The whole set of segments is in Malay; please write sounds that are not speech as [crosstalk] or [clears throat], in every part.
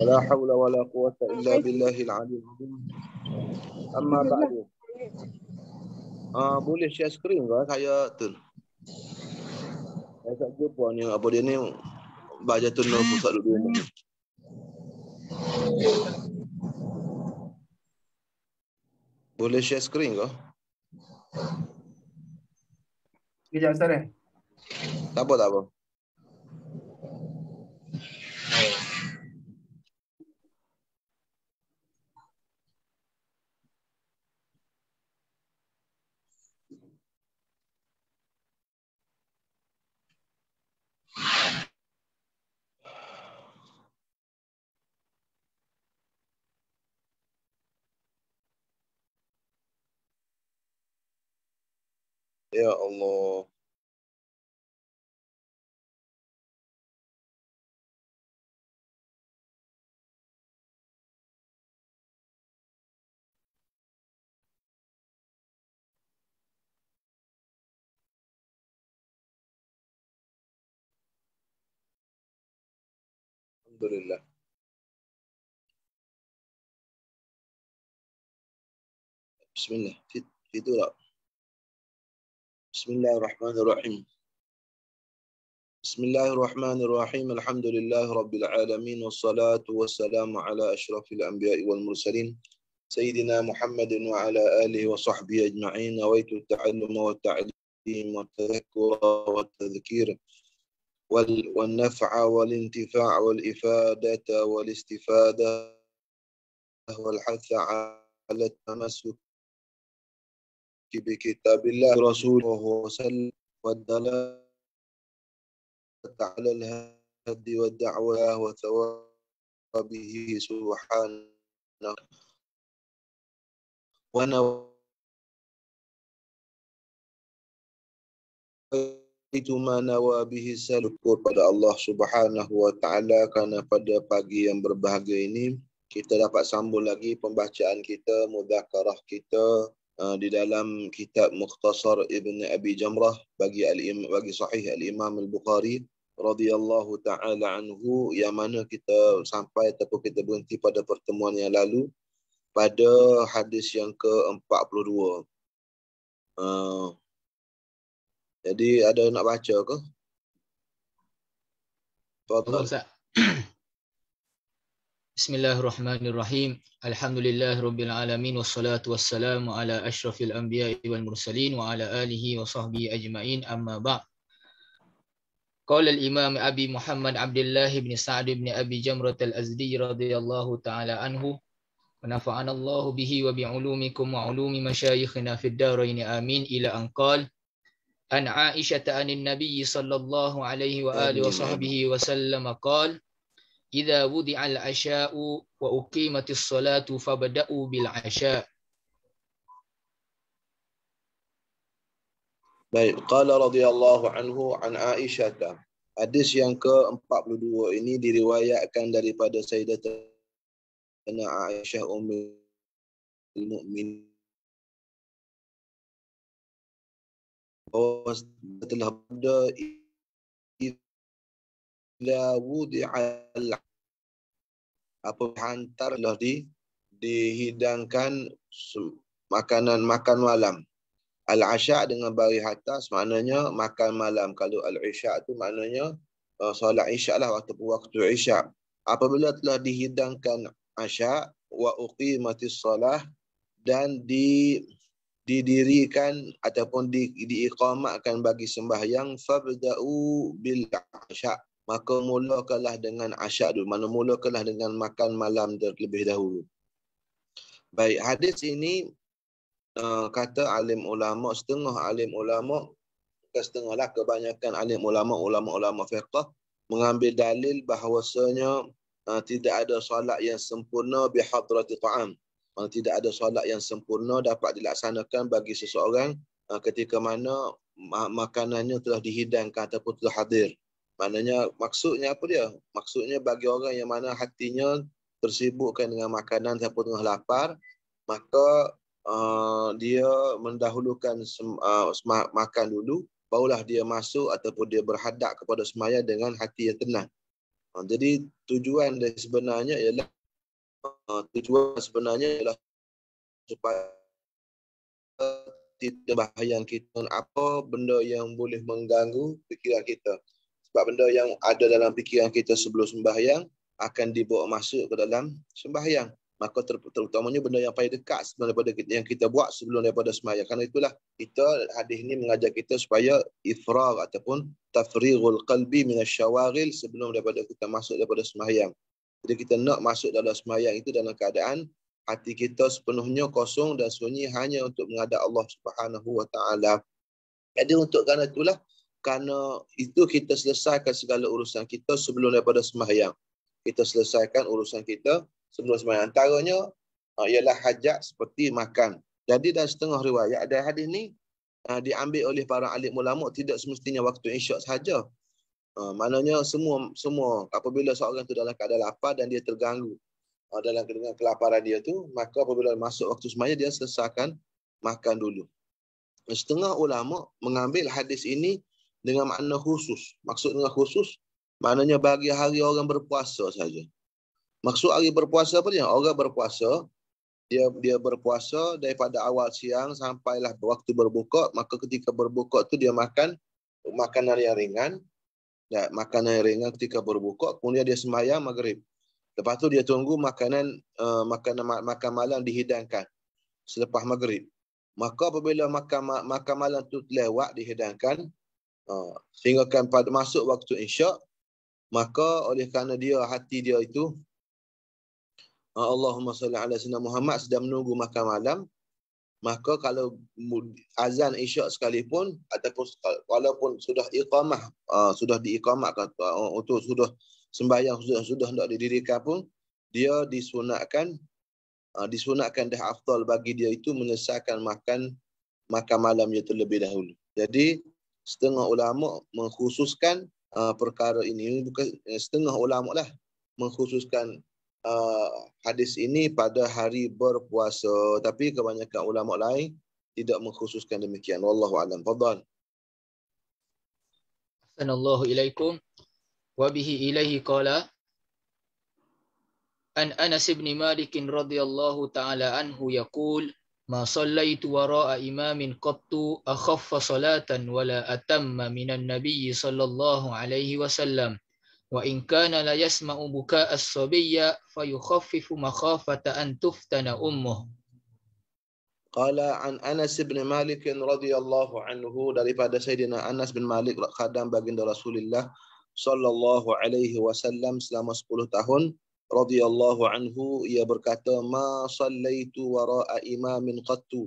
ولا حول ولا قوة إلا بالله العلي العظيم أما بعد آه بولي شي آيس كريم غا كايا تل هذا جوب واني أبو ديني باجا تنو بوصل دوني بولي شي آيس كريم غا كي جاسره Tak apa, tak apa. يا الله الحمد لله بسم الله في في دولار بسم الله الرحمن الرحيم بسم الله الرحمن الرحيم الحمد لله رب العالمين والصلاة والسلام على أشرف الأنبياء والمرسلين سيدنا محمد وعلى آله وصحبه أجمعين نويت التعلم والتعليم والتذكر والتذكير والنفع والانتفاع والإفادة والاستفادة والحث على التمسك بكتاب الله ورسوله وسلم والدلالة على الهد والدعوة وثوابه سبحانه ونويت ما نوى به سلكور بعد الله سبحانه وتعالى كان بعد pagi yang berbahagia ini kita dapat sambung lagi pembacaan kita mudakarah kita Uh, di dalam kitab Mukhtasar Ibn Abi Jamrah bagi al bagi sahih al-Imam al-Bukhari radhiyallahu taala anhu yang mana kita sampai atau kita berhenti pada pertemuan yang lalu pada hadis yang ke-42. Uh, jadi ada nak baca ke? Tuan-tuan. بسم الله الرحمن الرحيم الحمد لله رب العالمين والصلاة والسلام على أشرف الأنبياء والمرسلين وعلى آله وصحبه أجمعين أما بعد قال الإمام أبي محمد عبد الله بن سعد بن أبي جمرة الأزدي رضي الله تعالى عنه ونفعنا الله به وبعلومكم وعلوم مشايخنا في الدارين آمين إلى أن قال أن عائشة عن النبي صلى الله عليه وآله وصحبه وسلم قال إذا وضع العشاء وأقيمت الصلاة فابدأوا بالعشاء Baik, qala radhiyallahu anhu an Aisyah. Hadis yang ke-42 ini diriwayatkan daripada Sayyidatuna Aisyah Ummul Mukminin bahwa telah ada bila wudi al apa hantar lah di dihidangkan makanan makan malam al asya dengan bari atas maknanya makan malam kalau al isya tu maknanya uh, solat isya lah waktu waktu isya apabila telah dihidangkan asya wa uqimati solah dan di didirikan ataupun di diiqamatkan bagi sembahyang fabda'u bil asya' maka mulakanlah dengan asyadu, mana mulakanlah dengan makan malam terlebih dahulu. Baik, hadis ini uh, kata alim ulama, setengah alim ulama, ke setengahlah kebanyakan alim ulama, ulama-ulama fiqah, mengambil dalil bahawasanya uh, tidak ada solat yang sempurna bihadrati ta'am. Uh, tidak ada solat yang sempurna dapat dilaksanakan bagi seseorang uh, ketika mana makanannya telah dihidangkan ataupun telah hadir. Maknanya maksudnya apa dia? Maksudnya bagi orang yang mana hatinya tersibukkan dengan makanan siapa tengah lapar, maka uh, dia mendahulukan sem- uh, makan dulu, barulah dia masuk ataupun dia berhadap kepada semaya dengan hati yang tenang. Uh, jadi tujuan dia sebenarnya ialah uh, tujuan sebenarnya ialah supaya tidak bahayang kita apa benda yang boleh mengganggu fikiran kita. Sebab benda yang ada dalam fikiran kita sebelum sembahyang akan dibawa masuk ke dalam sembahyang. Maka ter- terutamanya benda yang paling dekat daripada kita, yang kita buat sebelum daripada sembahyang. Karena itulah kita hadis ini mengajar kita supaya ifrar ataupun tafrirul qalbi minasyawaril sebelum daripada kita masuk daripada sembahyang. Jadi kita nak masuk dalam sembahyang itu dalam keadaan hati kita sepenuhnya kosong dan sunyi hanya untuk menghadap Allah Subhanahu wa taala. Jadi untuk kerana itulah kerana itu kita selesaikan segala urusan kita sebelum daripada sembahyang. Kita selesaikan urusan kita sebelum sembahyang. Antaranya uh, ialah hajat seperti makan. Jadi dah setengah riwayat ada hadis ni uh, diambil oleh para alim ulama tidak semestinya waktu isyak sahaja. Uh, maknanya semua semua apabila seorang itu dalam keadaan lapar dan dia terganggu uh, dalam dengan kelaparan dia tu maka apabila masuk waktu sembahyang dia selesaikan makan dulu. Setengah ulama mengambil hadis ini dengan makna khusus. Maksud dengan khusus, maknanya bagi hari orang berpuasa saja. Maksud hari berpuasa apa dia? Orang berpuasa, dia dia berpuasa daripada awal siang sampailah waktu berbuka, maka ketika berbuka tu dia makan makanan yang ringan. Ya, makanan yang ringan ketika berbuka, kemudian dia sembahyang maghrib. Lepas tu dia tunggu makanan uh, makanan makan malam dihidangkan selepas maghrib. Maka apabila makan makan malam tu lewat dihidangkan, Ha, sehinggakan pada masuk waktu insya' maka oleh kerana dia hati dia itu ha, Allahumma salli ala sayyidina Muhammad sedang menunggu makan malam maka kalau azan isyak sekalipun ataupun walaupun sudah iqamah ha, sudah diiqamahkan uh, untuk sudah sembahyang sudah sudah hendak didirikan pun dia disunatkan uh, disunatkan dah afdal bagi dia itu menyelesaikan makan makan malam dia terlebih dahulu jadi setengah ulama mengkhususkan uh, perkara ini bukan eh, setengah ulama lah mengkhususkan uh, hadis ini pada hari berpuasa tapi kebanyakan ulama lain tidak mengkhususkan demikian wallahu alam fadhal sanallahu ilaikum wa bihi ilaihi qala an anas ibn malik radhiyallahu taala anhu yaqul ما صليت وراء إمام قط أخف صلاة ولا أتم من النبي صلى الله عليه وسلم وإن كان لا يسمع بكاء الصبية فيخفف مخافة أن تفتن أمه قال عن أنس بن مالك رضي الله عنه daripada سيدنا أنس بن مالك خادم baginda رسول الله صلى الله عليه وسلم selama 10 tahun radhiyallahu anhu ia berkata ma sallaitu wara'a imamin qattu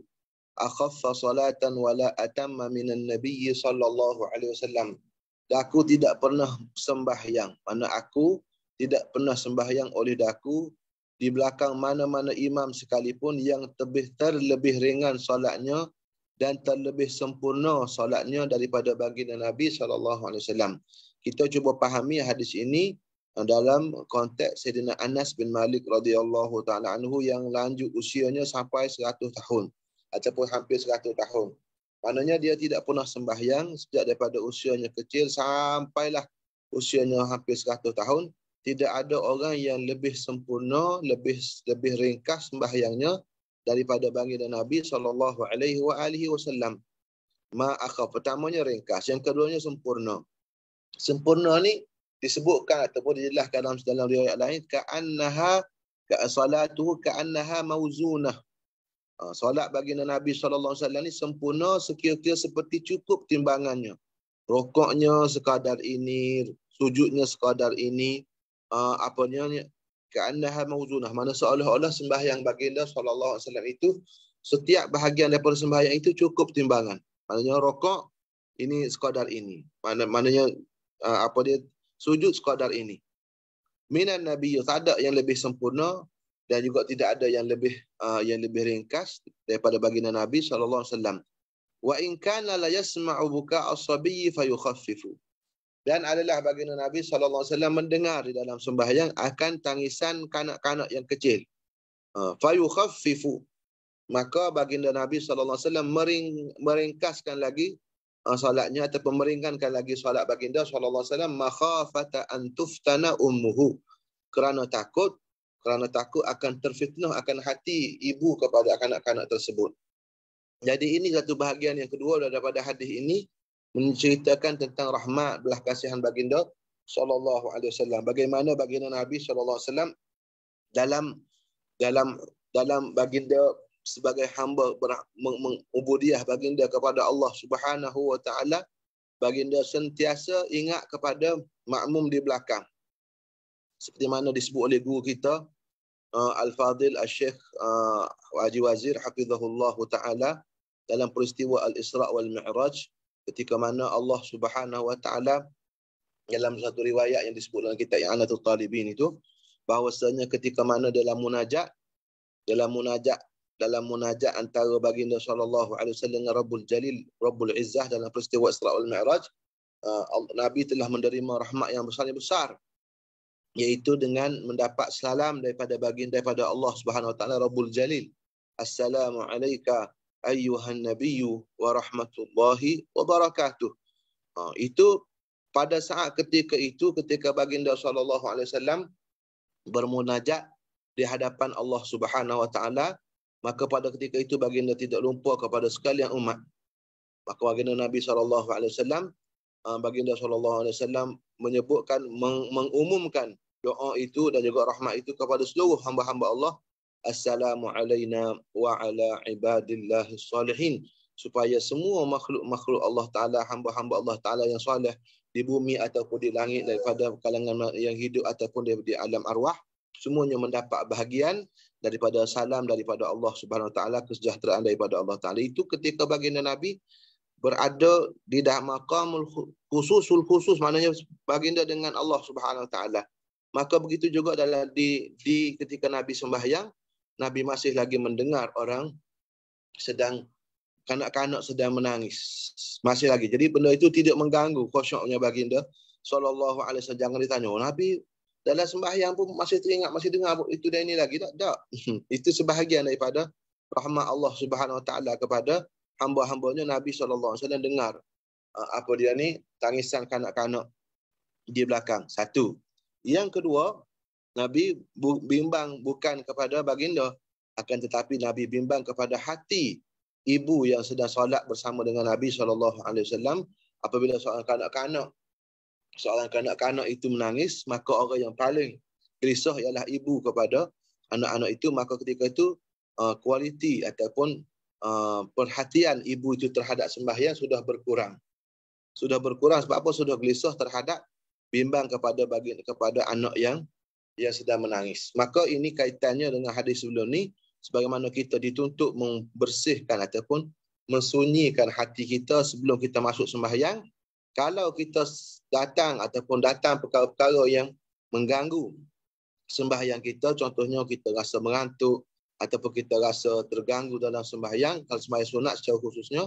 akhaffa salatan wala atamma min an-nabiy sallallahu alaihi wasallam aku tidak pernah sembahyang mana aku tidak pernah sembahyang oleh daku di belakang mana-mana imam sekalipun yang terlebih terlebih ringan solatnya dan terlebih sempurna solatnya daripada baginda Nabi sallallahu alaihi wasallam. Kita cuba pahami hadis ini Eh, dalam konteks Sayyidina Anas bin Malik radhiyallahu taala anhu yang lanjut usianya sampai 100 tahun ataupun hampir 100 tahun. Maknanya dia tidak pernah sembahyang sejak daripada usianya kecil sampailah usianya hampir 100 tahun. Tidak ada orang yang lebih sempurna, lebih lebih ringkas sembahyangnya daripada baginda Nabi sallallahu alaihi wasallam. Ma akhaf pertamanya ringkas, yang keduanya sempurna. Sempurna ni disebutkan ataupun dijelaskan dalam dalam riwayat lain ka'annaha ka salatuhu ka'annaha mauzunah. Ha, solat baginda Nabi sallallahu alaihi wasallam ni sempurna sekiranya seperti cukup timbangannya. Rokoknya sekadar ini, sujudnya sekadar ini, ha, apanya ni ka'annaha mauzunah. Mana seolah-olah sembahyang baginda sallallahu alaihi wasallam itu setiap bahagian daripada sembahyang itu cukup timbangan. Maknanya rokok ini sekadar ini. Mana maknanya ha, apa dia sujud sekadar ini. Minan Nabi tak ada yang lebih sempurna dan juga tidak ada yang lebih uh, yang lebih ringkas daripada baginda Nabi sallallahu alaihi wasallam. Wa in kana la yasma'u buka' as-sabi fayukhaffifu. Dan adalah baginda Nabi sallallahu alaihi wasallam mendengar di dalam sembahyang akan tangisan kanak-kanak yang kecil. Uh, fayukhaffifu. Maka baginda Nabi sallallahu alaihi wasallam mering, meringkaskan lagi uh, solatnya ataupun meringankan lagi solat baginda sallallahu alaihi wasallam makhafata an tuftana ummuhu kerana takut kerana takut akan terfitnah akan hati ibu kepada kanak-kanak tersebut. Jadi ini satu bahagian yang kedua daripada hadis ini menceritakan tentang rahmat belah kasihan baginda sallallahu alaihi wasallam. Bagaimana baginda Nabi sallallahu alaihi wasallam dalam dalam dalam baginda sebagai hamba mengubudiah baginda kepada Allah Subhanahu wa taala baginda sentiasa ingat kepada makmum di belakang seperti mana disebut oleh guru kita uh, Al-Fadil Al-Sheikh uh, Haji Wazir Hafizahullah Ta'ala dalam peristiwa Al-Isra' wal-Mi'raj ketika mana Allah Subhanahu Wa Ta'ala dalam satu riwayat yang disebut dalam kitab Ya'anatul Talibin itu bahawasanya ketika mana dalam munajat dalam munajat dalam munajat antara baginda sallallahu alaihi wasallam dengan Rabbul Jalil Rabbul Izzah dalam peristiwa Isra wal Mi'raj uh, Nabi telah menerima rahmat yang besar yang besar iaitu dengan mendapat salam daripada baginda daripada Allah Subhanahu wa taala Rabbul Jalil Assalamu alayka ayyuhan nabiyyu wa rahmatullahi wa barakatuh uh, itu pada saat ketika itu ketika baginda sallallahu alaihi wasallam bermunajat di hadapan Allah Subhanahu wa taala maka pada ketika itu baginda tidak lupa kepada sekalian umat maka baginda Nabi saw. Ah, baginda saw menyebutkan meng- mengumumkan doa itu dan juga rahmat itu kepada seluruh hamba-hamba Allah assalamu alaina wa ala ibadillah salihin supaya semua makhluk-makhluk Allah taala hamba-hamba Allah taala yang soleh di bumi ataupun di langit daripada kalangan yang hidup ataupun di alam arwah semuanya mendapat bahagian daripada salam daripada Allah Subhanahu Wa Taala kesejahteraan daripada Allah Taala itu ketika baginda Nabi berada di dah makam khususul khusus maknanya baginda dengan Allah Subhanahu Wa Taala maka begitu juga adalah di di ketika Nabi sembahyang Nabi masih lagi mendengar orang sedang kanak-kanak sedang menangis masih lagi jadi benda itu tidak mengganggu khusyuknya baginda sallallahu alaihi wasallam jangan ditanya oh, Nabi dalam sembahyang pun masih teringat, masih dengar itu dan ini lagi. Tak, tak. Hmm. itu sebahagian daripada rahmat Allah Subhanahu Wa Taala kepada hamba-hambanya Nabi saw Alaihi dengar uh, apa dia ni tangisan kanak-kanak di belakang. Satu. Yang kedua, Nabi bimbang bukan kepada baginda akan tetapi Nabi bimbang kepada hati ibu yang sedang solat bersama dengan Nabi saw. Alaihi Wasallam apabila seorang kanak-kanak seorang kanak-kanak itu menangis, maka orang yang paling gelisah ialah ibu kepada anak-anak itu, maka ketika itu uh, kualiti ataupun uh, perhatian ibu itu terhadap sembahyang sudah berkurang. Sudah berkurang sebab apa? Sudah gelisah terhadap bimbang kepada bagi kepada anak yang yang sedang menangis. Maka ini kaitannya dengan hadis sebelum ni sebagaimana kita dituntut membersihkan ataupun mensunyikan hati kita sebelum kita masuk sembahyang kalau kita datang ataupun datang perkara-perkara yang mengganggu sembahyang kita, contohnya kita rasa mengantuk ataupun kita rasa terganggu dalam sembahyang, kalau sembahyang sunat secara khususnya,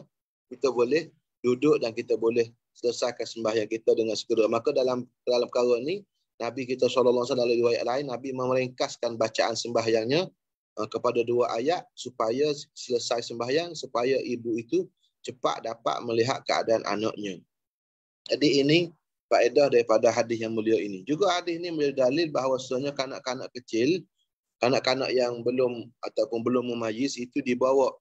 kita boleh duduk dan kita boleh selesaikan sembahyang kita dengan segera. Maka dalam dalam perkara ini, Nabi kita SAW dalam riwayat lain, Nabi memeringkaskan bacaan sembahyangnya eh, kepada dua ayat supaya selesai sembahyang, supaya ibu itu cepat dapat melihat keadaan anaknya. Jadi ini faedah daripada hadis yang mulia ini. Juga hadis ini menjadi dalil bahawa sebenarnya kanak-kanak kecil, kanak-kanak yang belum ataupun belum memajis itu dibawa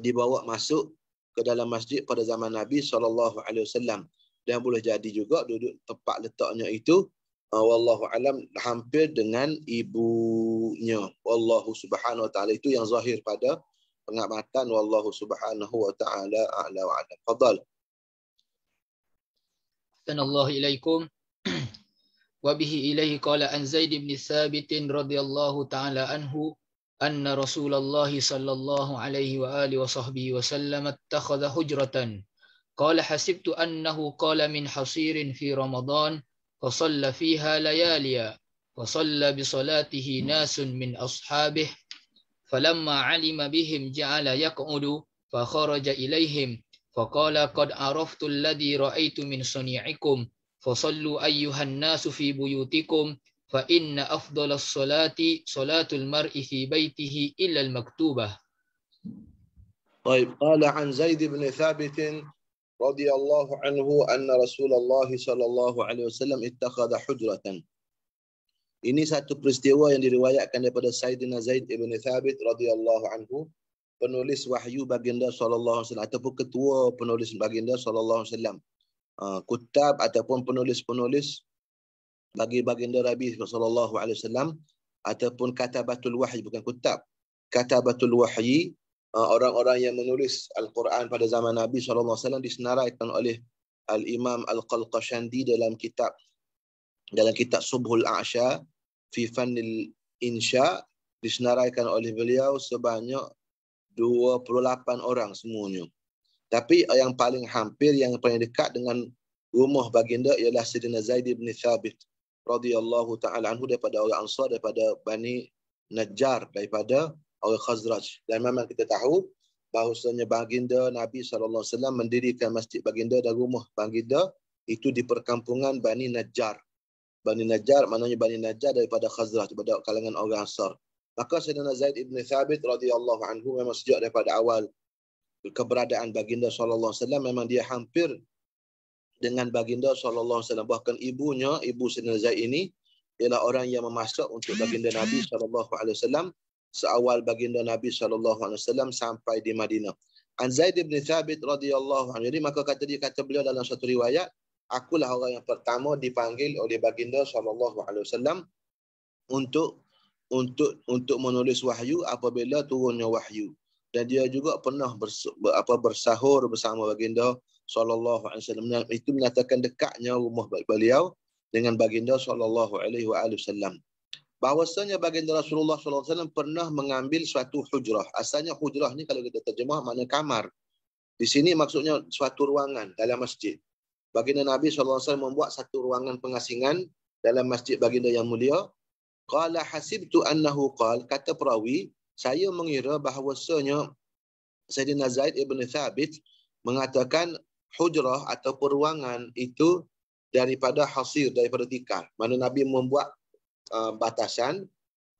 dibawa masuk ke dalam masjid pada zaman Nabi sallallahu alaihi wasallam dan boleh jadi juga duduk tempat letaknya itu uh, wallahu alam hampir dengan ibunya wallahu subhanahu wa taala itu yang zahir pada pengamatan wallahu subhanahu wa taala a'la wa a'lam fadal أحسن الله إليكم [clears throat] وبه إليه قال عن زيد بن ثابت رضي الله تعالى عنه أن رسول الله صلى الله عليه وآله وصحبه وسلم اتخذ حجرة قال حسبت أنه قال من حصير في رمضان فصلى فيها لياليا وصلى بصلاته ناس من أصحابه فلما علم بهم جعل يقعد فخرج إليهم Faqala qad araftu alladhi ra'aytu min suni'ikum fasallu ayyuhan nasu fi buyutikum fa inna afdhal as-salati salatul mar'i fi baytihi illa al-maktubah. طيب قال عن زيد بن ثابت رضي الله عنه أن رسول الله صلى الله عليه وسلم اتخذ حجرة Ini satu peristiwa yang diriwayatkan daripada Sayyidina Zaid ibn Thabit radhiyallahu anhu penulis wahyu baginda sallallahu alaihi wasallam ataupun ketua penulis baginda sallallahu alaihi wasallam ah, kutab ataupun penulis-penulis bagi baginda Nabi sallallahu alaihi wasallam ataupun katabatul wahyi bukan kutab katabatul wahyi ah, orang-orang yang menulis al-Quran pada zaman Nabi sallallahu alaihi wasallam disenaraikan oleh al-Imam al-Qalqashandi dalam kitab dalam kitab Subhul A'sha fi fannil insya disenaraikan oleh beliau sebanyak 28 orang semuanya. Tapi yang paling hampir, yang paling dekat dengan rumah baginda ialah Sayyidina Zaid bin Thabit radhiyallahu ta'ala anhu daripada orang Ansar, daripada Bani Najjar, daripada orang Khazraj. Dan memang kita tahu bahawasanya baginda Nabi SAW mendirikan masjid baginda dan rumah baginda itu di perkampungan Bani Najjar. Bani Najjar, maknanya Bani Najjar daripada Khazraj, daripada kalangan orang Ansar. Maka Sayyidina Zaid ibn Thabit radhiyallahu anhu memang sejak daripada awal keberadaan baginda saw. memang dia hampir dengan baginda saw. bahkan ibunya ibu Sayyidina Zaid ini ialah orang yang memasak untuk baginda Nabi saw seawal baginda Nabi saw sampai di Madinah. An Zaid bin Thabit radhiyallahu anhu. Jadi maka kata dia kata beliau dalam satu riwayat, akulah orang yang pertama dipanggil oleh baginda saw untuk untuk untuk menulis wahyu apabila turunnya wahyu dan dia juga pernah apa bersahur bersama baginda sallallahu alaihi wasallam itu menyatakan dekatnya rumah beliau dengan baginda sallallahu alaihi wasallam bahwasanya baginda Rasulullah sallallahu alaihi wasallam pernah mengambil suatu hujrah asalnya hujrah ni kalau kita terjemah makna kamar di sini maksudnya suatu ruangan dalam masjid baginda Nabi sallallahu alaihi wasallam membuat satu ruangan pengasingan dalam masjid baginda yang mulia Qala hasibtu annahu qal kata perawi saya mengira bahawasanya Sayyidina Zaid ibn Thabit mengatakan hujrah atau peruangan itu daripada hasir daripada tikar mana nabi membuat uh, batasan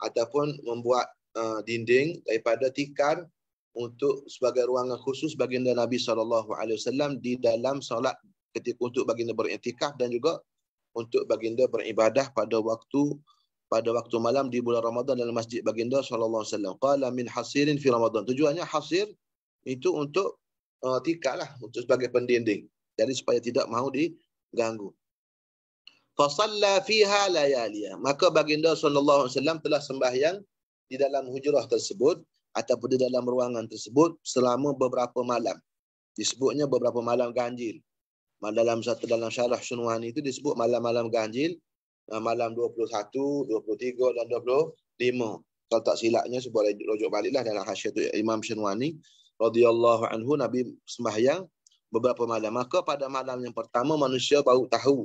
ataupun membuat uh, dinding daripada tikar untuk sebagai ruangan khusus baginda Nabi sallallahu alaihi wasallam di dalam solat ketika untuk baginda beriktikaf dan juga untuk baginda beribadah pada waktu pada waktu malam di bulan Ramadan dalam masjid baginda sallallahu alaihi wasallam qala min hasirin fi Ramadan tujuannya hasir itu untuk uh, tikar lah untuk sebagai pendinding jadi supaya tidak mahu diganggu fasalla fiha layaliya maka baginda sallallahu alaihi wasallam telah sembahyang di dalam hujrah tersebut ataupun di dalam ruangan tersebut selama beberapa malam disebutnya beberapa malam ganjil dalam satu dalam syarah sunwan itu disebut malam-malam ganjil Ah, malam 21, 23 dan 25. Kalau tak silapnya sebuah rujuk baliklah dalam hasyiah tu Imam Syanwani radhiyallahu anhu Nabi sembahyang beberapa malam. Maka pada malam yang pertama manusia baru tahu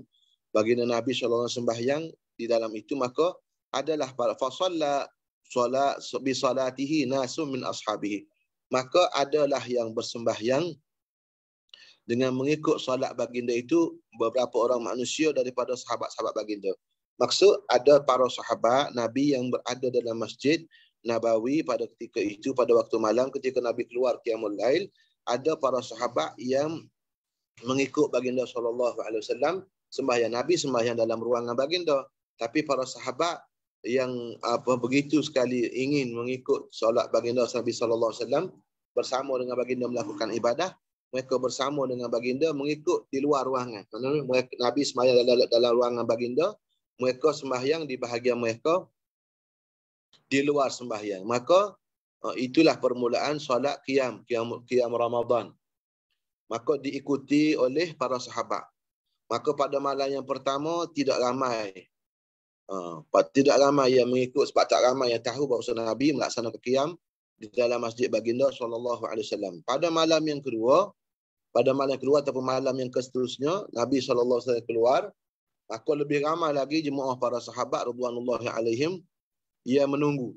baginda Nabi sallallahu alaihi sembahyang di dalam itu maka adalah para fasalla salat bi salatihi nasum min ashabihi. Maka adalah yang bersembahyang dengan mengikut solat baginda itu beberapa orang manusia daripada sahabat-sahabat baginda. Maksud ada para sahabat Nabi yang berada dalam masjid Nabawi pada ketika itu pada waktu malam ketika Nabi keluar qiyamul lail ada para sahabat yang mengikut baginda sallallahu alaihi sembahyang Nabi sembahyang dalam ruangan baginda tapi para sahabat yang apa begitu sekali ingin mengikut solat baginda Nabi saw bersama dengan baginda melakukan ibadah mereka bersama dengan baginda mengikut di luar ruangan. Mereka, Nabi sembahyang dalam, dalam ruangan baginda, mereka sembahyang di bahagian mereka di luar sembahyang. Maka eh, itulah permulaan solat qiyam, qiyam, qiyam Ramadan. Maka diikuti oleh para sahabat. Maka pada malam yang pertama tidak ramai Uh, tidak ramai yang mengikut sebab tak ramai yang tahu bahawa Nabi melaksanakan qiyam di dalam masjid baginda sallallahu alaihi wasallam. Pada malam yang kedua, pada malam yang kedua ataupun malam yang seterusnya Nabi SAW keluar aku lebih ramai lagi jemaah para sahabat radhiyallahu alaihim Ia menunggu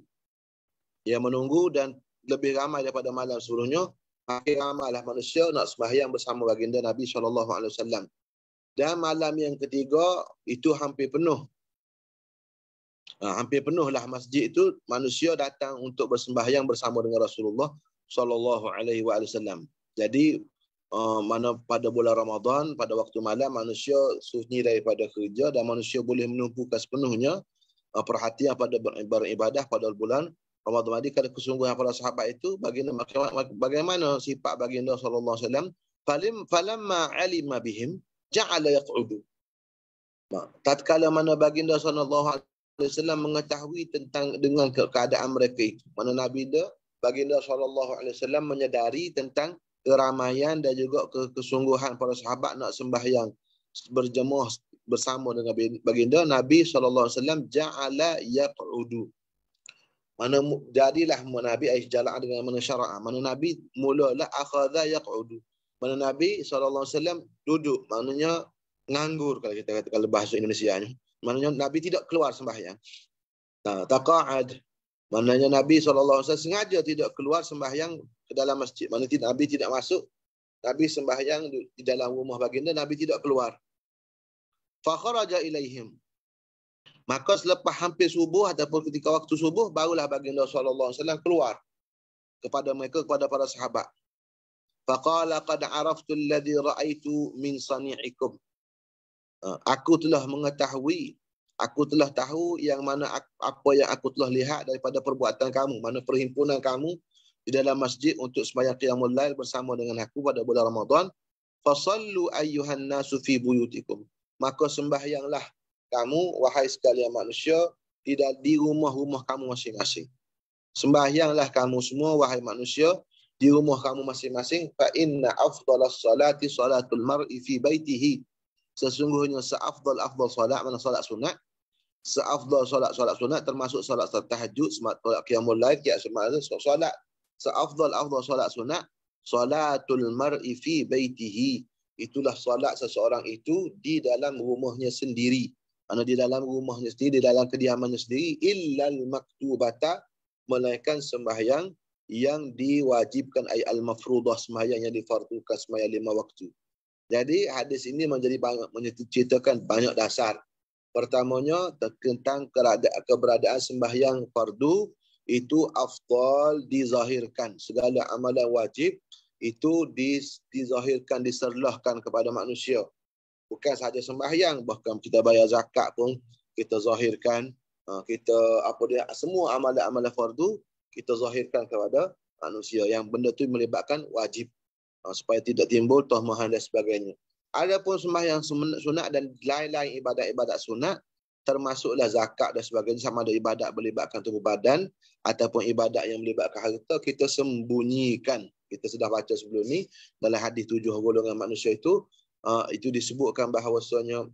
ia menunggu dan lebih ramai daripada malam sebelumnya makin ramailah manusia nak sembahyang bersama baginda Nabi SAW. dan malam yang ketiga itu hampir penuh ha, hampir penuhlah masjid itu manusia datang untuk bersembahyang bersama dengan Rasulullah sallallahu alaihi wasallam jadi Ah, mana pada bulan Ramadan pada waktu malam manusia sunyi daripada kerja dan manusia boleh menumpukan sepenuhnya uh, perhatian pada beribadah pada bulan Ramadan tadi kalau kesungguhan para sahabat itu baginda bagaimana sifat baginda sallallahu alaihi wasallam falim falamma alima bihim ja'ala yaq'udu tatkala mana baginda sallallahu alaihi wasallam mengetahui tentang dengan keadaan mereka itu mana nabi dia baginda sallallahu alaihi wasallam menyedari tentang keramaian dan juga kesungguhan para sahabat nak sembahyang berjemuh bersama dengan baginda Nabi sallallahu alaihi wasallam ja'ala yaqudu. Mana jadilah Nabi ais jalan dengan mana syara'ah. Mana Nabi mulalah akhadha yaqudu. Mana Nabi sallallahu alaihi wasallam duduk. Maknanya nganggur kalau kita kata kalau bahasa Indonesia ni. Maknanya Nabi tidak keluar sembahyang. Nah, taqa'ad. Maknanya Nabi sallallahu alaihi wasallam sengaja tidak keluar sembahyang ke dalam masjid. Maksudnya Nabi tidak masuk. Nabi sembahyang di dalam rumah baginda. Nabi tidak keluar. Fakharaja ilaihim. Maka selepas hampir subuh ataupun ketika waktu subuh, barulah baginda SAW keluar kepada mereka, kepada para sahabat. Faqala qad araftu alladhi ra'aitu min sani'ikum. Ha, aku telah mengetahui, aku telah tahu yang mana apa yang aku telah lihat daripada perbuatan kamu, mana perhimpunan kamu di dalam masjid untuk sembahyang qiyamul lail bersama dengan aku pada bulan Ramadan fasallu ayyuhan nasu fi buyutikum maka sembahyanglah kamu wahai sekalian manusia di di rumah-rumah kamu masing-masing sembahyanglah kamu semua wahai manusia di rumah kamu masing-masing fa inna afdalas salati salatul mar'i fi baitihi sesungguhnya seafdal afdal solat mana solat sunat seafdal solat solat sunat termasuk solat tahajud solat qiyamul lail solat solat seafdal afdal solat sunat solatul mar'i fi baitihi itulah solat seseorang itu di dalam rumahnya sendiri mana di dalam rumahnya sendiri di dalam kediamannya sendiri illal maktubata melainkan sembahyang yang diwajibkan ayat al-mafrudah sembahyang yang difardukan sembahyang lima waktu jadi hadis ini menjadi banyak menceritakan banyak dasar pertamanya tentang keberadaan sembahyang fardu itu afdal dizahirkan segala amalan wajib itu dizahirkan diserlahkan kepada manusia bukan sahaja sembahyang bahkan kita bayar zakat pun kita zahirkan ha, kita apa dia semua amalan-amalan fardu kita zahirkan kepada manusia yang benda tu melibatkan wajib ha, supaya tidak timbul tohmahan dan sebagainya adapun sembahyang sunat dan lain-lain ibadat-ibadat sunat termasuklah zakat dan sebagainya sama ada ibadat melibatkan tubuh badan ataupun ibadat yang melibatkan harta kita sembunyikan kita sudah baca sebelum ni dalam hadis tujuh golongan manusia itu uh, itu disebutkan bahawasanya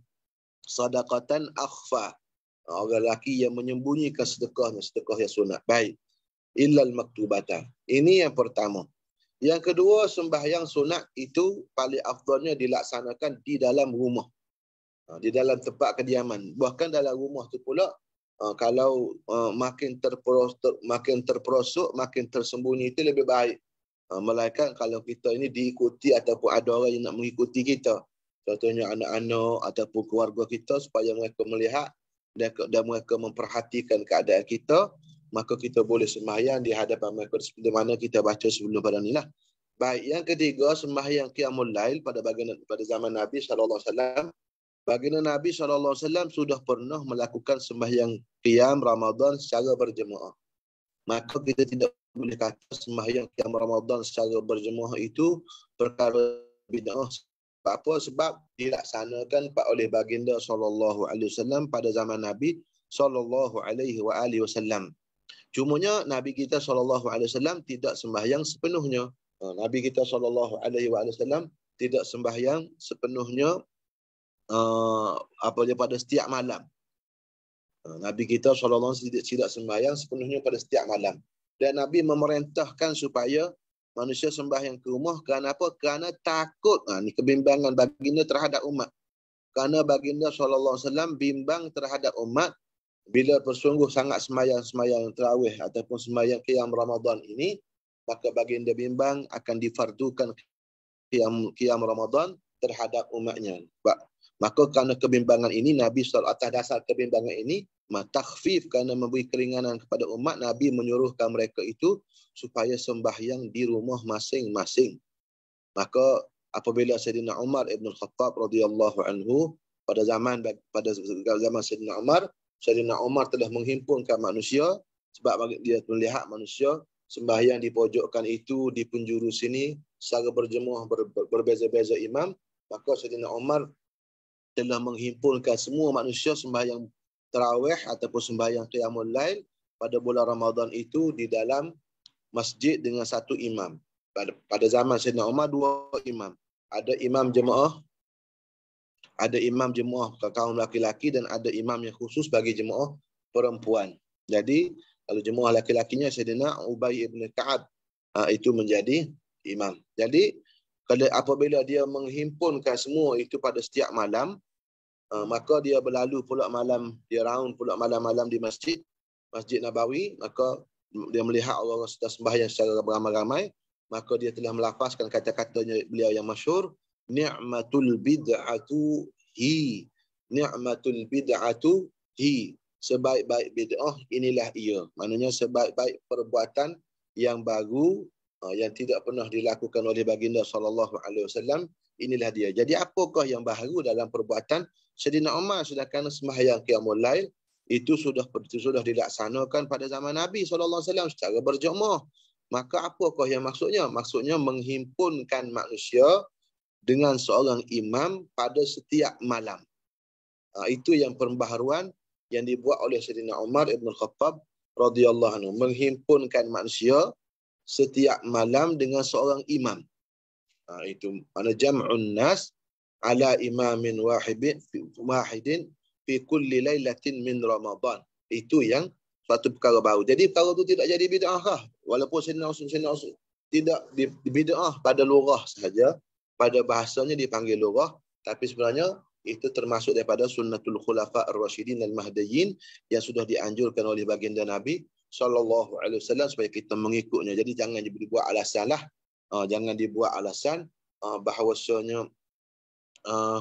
sadaqatan akhfa orang lelaki yang menyembunyikan sedekahnya sedekah yang sunat baik illal maktubata ini yang pertama yang kedua sembahyang sunat itu paling afdalnya dilaksanakan di dalam rumah Ah, di dalam tempat kediaman bahkan dalam rumah tu pula ah, kalau ah, makin terperosok makin terperosok makin tersembunyi itu lebih baik melainkan kalau kita ini diikuti ataupun ada orang yang nak mengikuti kita contohnya anak-anak ataupun keluarga kita supaya mereka melihat dan mereka memperhatikan keadaan kita maka kita boleh sembahyang di hadapan mereka seperti mana kita baca sebelum pada ni lah. Baik, yang ketiga sembahyang Qiyamul Lail pada bagian pada zaman Nabi sallallahu alaihi wasallam Baginda Nabi SAW sudah pernah melakukan sembahyang Qiyam Ramadan secara berjemaah. Maka kita tidak boleh kata sembahyang Qiyam Ramadan secara berjemaah itu perkara bid'ah. Sebab apa? Sebab dilaksanakan oleh Baginda SAW pada zaman Nabi sallallahu alaihi wasallam. Cumanya Nabi kita sallallahu alaihi wasallam tidak sembahyang sepenuhnya. Ha, Nabi kita sallallahu alaihi wasallam tidak sembahyang sepenuhnya Eh, apa dia pada setiap malam. Eh, Nabi kita SAW tidak, tidak sembahyang sepenuhnya pada setiap malam. Dan Nabi memerintahkan supaya manusia sembahyang ke rumah. kerana apa? Kerana takut. Ha, ini kebimbangan baginda terhadap umat. Kerana baginda SAW bimbang terhadap umat bila bersungguh sangat semayang-semayang terawih ataupun semayang kiam Ramadan ini, maka baginda bimbang akan difardukan kiam, kiam Ramadan terhadap umatnya. Maka kerana kebimbangan ini, Nabi SAW atas dasar kebimbangan ini, takhfif kerana memberi keringanan kepada umat, Nabi menyuruhkan mereka itu supaya sembahyang di rumah masing-masing. Maka apabila Sayyidina Umar Ibn Khattab radhiyallahu anhu pada zaman pada zaman Sayyidina Umar, Sayyidina Umar telah menghimpunkan manusia sebab dia melihat manusia sembahyang di dipojokkan itu di penjuru sini secara berjemuh ber, ber, berbeza-beza imam maka Sayyidina Umar telah menghimpunkan semua manusia sembahyang terawih ataupun sembahyang qiyamul lain pada bulan Ramadan itu di dalam masjid dengan satu imam. Pada, pada zaman Sayyidina Umar dua imam. Ada imam jemaah ada imam jemaah kaum laki-laki dan ada imam yang khusus bagi jemaah perempuan. Jadi kalau jemaah laki-lakinya Sayyidina Ubay ibn Ka'ab ha, itu menjadi imam. Jadi apabila dia menghimpunkan semua itu pada setiap malam, Ah, maka dia berlalu pulak malam, dia raun pulak malam-malam di masjid, Masjid Nabawi, maka dia melihat orang-orang sudah sembahyang secara beramai-ramai, maka dia telah melafazkan kata-katanya beliau yang masyhur, ni'matul bid'atu hi, ni'matul bid'atu hi, sebaik-baik bid'ah inilah ia. Maknanya sebaik-baik perbuatan yang baru ah, yang tidak pernah dilakukan oleh baginda sallallahu alaihi wasallam inilah dia. Jadi apakah yang baru dalam perbuatan Sayyidina Umar sedangkan sembahyang Qiyamul Lail itu sudah itu sudah dilaksanakan pada zaman Nabi sallallahu alaihi wasallam secara berjemaah. Maka apakah yang maksudnya? Maksudnya menghimpunkan manusia dengan seorang imam pada setiap malam. Ha, itu yang pembaharuan yang dibuat oleh Sayyidina Umar Ibn Khattab radhiyallahu anhu menghimpunkan manusia setiap malam dengan seorang imam. Ah, itu ana jam'un nas ala imamin wahibin wahidin fi kulli lailatin min ramadan itu yang satu perkara baru jadi perkara tu tidak jadi bid'ah lah. walaupun sinna usul sinna usul tidak bid'ah pada lurah saja pada bahasanya dipanggil lurah tapi sebenarnya itu termasuk daripada sunnatul khulafa ar-rasyidin al-mahdiyyin yang sudah dianjurkan oleh baginda nabi sallallahu alaihi wasallam supaya kita mengikutnya jadi jangan dibuat alasan lah uh, jangan dibuat alasan uh, bahawasanya uh,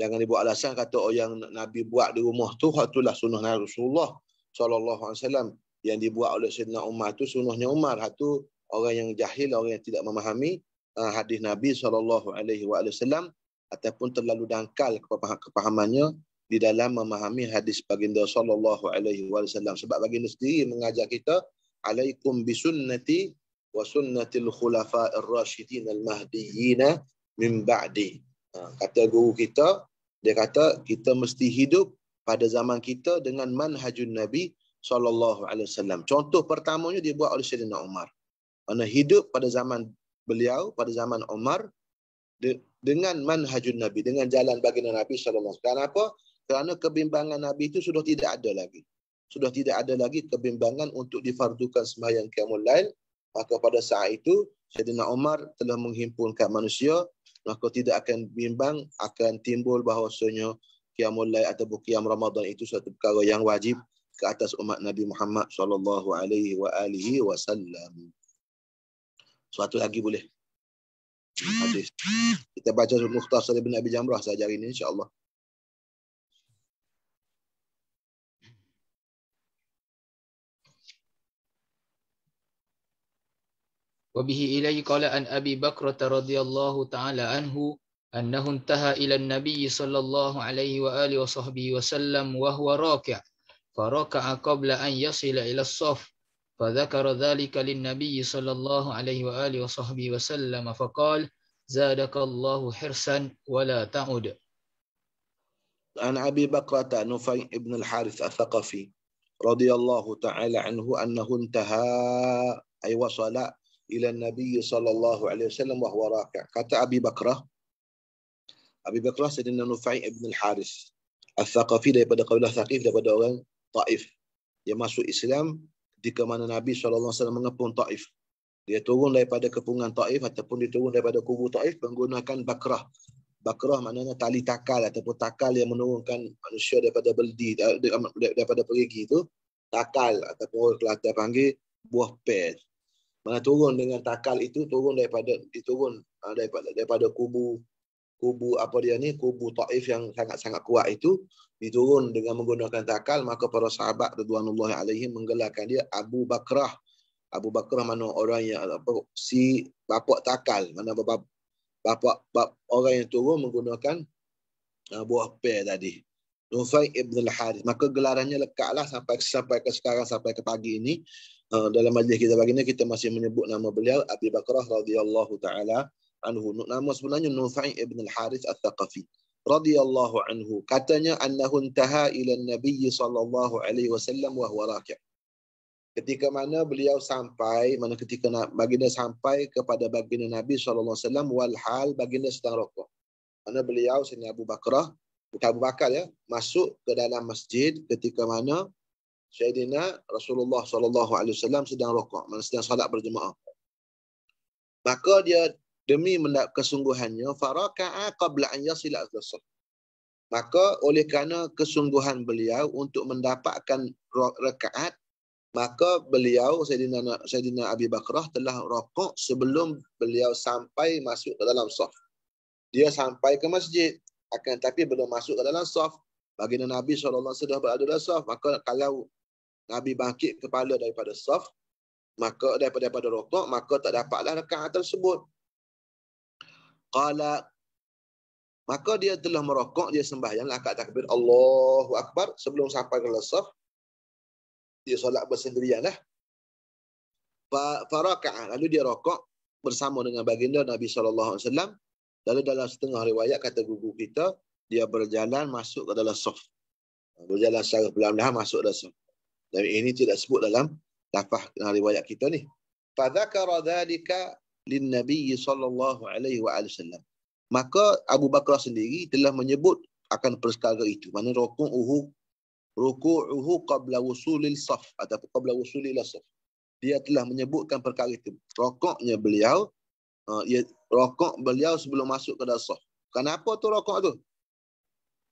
jangan dibuat alasan kata oh yang nabi buat di rumah tu hatulah sunnah nabi Rasulullah sallallahu alaihi wasallam yang dibuat oleh Saidina Umar tu sunnahnya Umar hatu orang yang jahil orang yang tidak memahami uh, hadis nabi sallallahu alaihi wasallam ataupun terlalu dangkal kepahamannya di dalam memahami hadis baginda sallallahu alaihi wasallam sebab baginda sendiri mengajar kita alaikum bisunnati وسنة al الراشدين المهديين من بعدي kata guru kita dia kata kita mesti hidup pada zaman kita dengan manhajun nabi sallallahu alaihi wasallam contoh pertamanya dia buat oleh Sayyidina Umar mana hidup pada zaman beliau pada zaman Umar de, dengan manhajun nabi dengan jalan baginda nabi sallallahu alaihi wasallam kenapa kerana kebimbangan nabi itu sudah tidak ada lagi sudah tidak ada lagi kebimbangan untuk difardukan sembahyang qiyamul lail Maka pada saat itu, Syedina Omar telah menghimpunkan manusia, maka tidak akan bimbang, akan timbul bahawasanya Qiyamul Lail atau Qiyam Ramadan itu satu perkara yang wajib ke atas umat Nabi Muhammad sallallahu alaihi wasallam. Suatu lagi boleh. Hadis. Kita baca mukhtasar Ibn Abi Jamrah saja ini insyaallah. وبه إلي قال أن أبي بكرة رضي الله تعالى عنه أنه انتهى إلى النبي صلى الله عليه وآله وصحبه وسلم وهو راكع فركع قبل أن يصل إلى الصف فذكر ذلك للنبي صلى الله عليه وآله وصحبه وسلم فقال زادك الله حرصا ولا تعد عن أبي بكرة نفي بن الحارث الثقفي رضي الله تعالى عنه أنه انتهى أي وصل ila Nabi sallallahu alaihi wasallam wa huwa raki'. Kata Abi Bakrah. Abi Bakrah Sayyidina Nufai ibn al-Haris. Al-Thaqafi daripada kaulah Thaqif daripada orang Taif. Dia masuk Islam di kemana Nabi sallallahu alaihi wasallam mengepung Taif. Dia turun daripada kepungan Taif ataupun dia turun daripada kubu Taif menggunakan Bakrah. Bakrah maknanya tali takal ataupun takal yang menurunkan manusia daripada beldi eh, daripada perigi itu takal ataupun orang Kelantan panggil buah pel mana turun dengan takal itu turun daripada diturun uh, ah, daripada daripada kubu kubu apa dia ni kubu Taif yang sangat-sangat kuat itu diturun dengan menggunakan takal maka para sahabat radhiyallahu alaihi menggelarkan dia Abu Bakrah Abu Bakrah mana orang yang apa si bapak takal mana bapa bapa bap, orang yang turun menggunakan uh, buah pear tadi Nufai ibn al-Harith maka gelarannya lekatlah sampai sampai ke sekarang sampai ke pagi ini Eh, dalam majlis kita pagi ni kita masih menyebut nama beliau Abi Bakrah radhiyallahu taala anhu. Nama sebenarnya Nufai ibn al Harith al Thaqafi radhiyallahu anhu. Katanya annahu intaha ila Nabi sallallahu alaihi wasallam wa huwa raki'. Ketika mana beliau sampai, mana ketika baginda sampai kepada baginda Nabi sallallahu alaihi wasallam wal hal baginda sedang rokok. Mana beliau Sayyidina Abu Bakrah Abu Bakar ya. Masuk ke dalam masjid ketika mana Sayyidina Rasulullah saw sedang rokok, mana sedang salat berjemaah. Maka dia demi mendak kesungguhannya faraka'a qabla an yasila al Maka oleh kerana kesungguhan beliau untuk mendapatkan rekaat, maka beliau Sayyidina Sayyidina Abi Bakrah telah rokok sebelum beliau sampai masuk ke dalam sof. Dia sampai ke masjid akan tapi belum masuk ke dalam sof. Baginda Nabi SAW sudah berada dalam sof, Maka kalau Nabi bangkit kepala daripada saf, maka daripada, daripada rokok, maka tak dapatlah rekaat tersebut. Qala Maka dia telah merokok, dia sembahyang lah takbir Allahu Akbar sebelum sampai ke lesaf. Dia solat bersendirian lah. Faraka'ah. Lalu dia rokok bersama dengan baginda Nabi SAW. Lalu dalam setengah riwayat kata guru kita, dia berjalan masuk ke dalam saf. Berjalan secara perlahan-lahan masuk dalam saf. Dan ini tidak sebut dalam lafaz dalam riwayat kita ni. Fadzakara dzalika lin Nabi sallallahu alaihi wa sallam. Maka Abu Bakar sendiri telah menyebut akan perkara itu. Mana ruku'uhu ruku'uhu qabla wusulil saf atau qabla wusulil saf. Dia telah menyebutkan perkara itu. Rokoknya beliau uh, ya, rokok beliau sebelum masuk ke dalam saf. Kenapa tu rokok tu?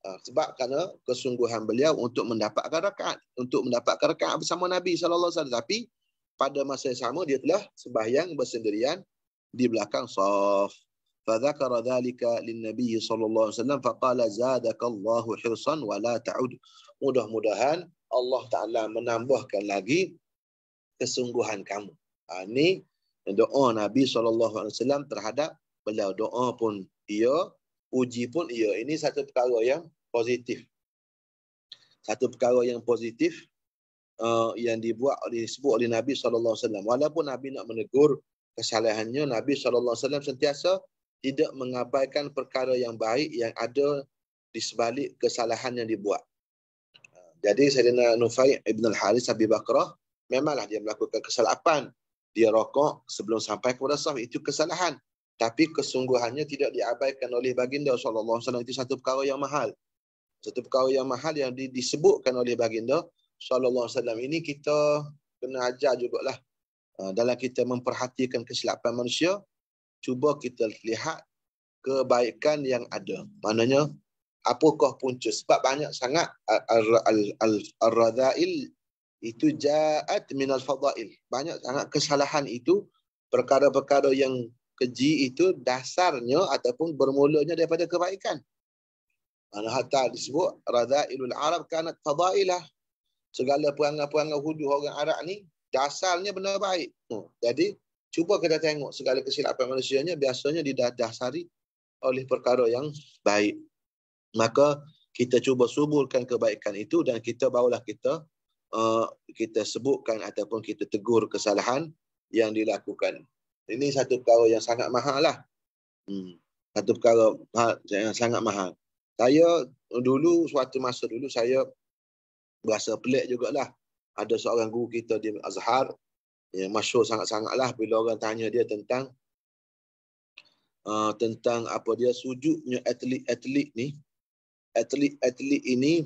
Ah, sebab kerana ah, kesungguhan beliau untuk mendapatkan rakaat untuk mendapatkan rakaat bersama Nabi sallallahu alaihi wasallam tapi pada masa yang sama dia telah sembahyang bersendirian di belakang saf fa dzakara dzalika lin nabi sallallahu alaihi wasallam fa qala zadakallahu hirsan wa la ta'ud mudah-mudahan Allah taala menambahkan lagi kesungguhan kamu ha, ah, ini doa nabi sallallahu alaihi wasallam terhadap beliau doa pun ia uji pun ia ini satu perkara yang positif. Satu perkara yang positif uh, yang dibuat disebut oleh Nabi sallallahu alaihi wasallam. Walaupun Nabi nak menegur kesalahannya, Nabi sallallahu alaihi wasallam sentiasa tidak mengabaikan perkara yang baik yang ada di sebalik kesalahan yang dibuat. Uh, jadi Sayyidina Nufai Ibn Al-Haris Abi Bakrah memanglah dia melakukan kesalahan. Dia rokok sebelum sampai kepada sahabat. Itu kesalahan. Tapi kesungguhannya tidak diabaikan oleh baginda SAW. Itu satu perkara yang mahal satu perkara yang mahal yang disebutkan oleh baginda sallallahu alaihi wasallam ini kita kena ajar jugalah uh, dalam kita memperhatikan kesilapan manusia cuba kita lihat kebaikan yang ada maknanya apakah punca sebab banyak sangat al-radail itu jaat min al-fadail banyak sangat kesalahan itu perkara-perkara yang keji itu dasarnya ataupun bermulanya daripada kebaikan mana hatta disebut radailul Arab kerana fadailah. Segala perangai-perangai hudu orang Arab ni dasarnya benda baik. Hmm. Jadi cuba kita tengok segala kesilapan manusianya biasanya didasari oleh perkara yang baik. Maka kita cuba suburkan kebaikan itu dan kita barulah kita uh, kita sebutkan ataupun kita tegur kesalahan yang dilakukan. Ini satu perkara yang sangat mahal lah. Hmm. Satu perkara yang sangat mahal. Saya dulu suatu masa dulu saya berasa pelik juga lah Ada seorang guru kita di Azhar yang masyhur sangat sangat lah bila orang tanya dia tentang uh, tentang apa dia sujudnya atlet-atlet ni. Atlet-atlet ini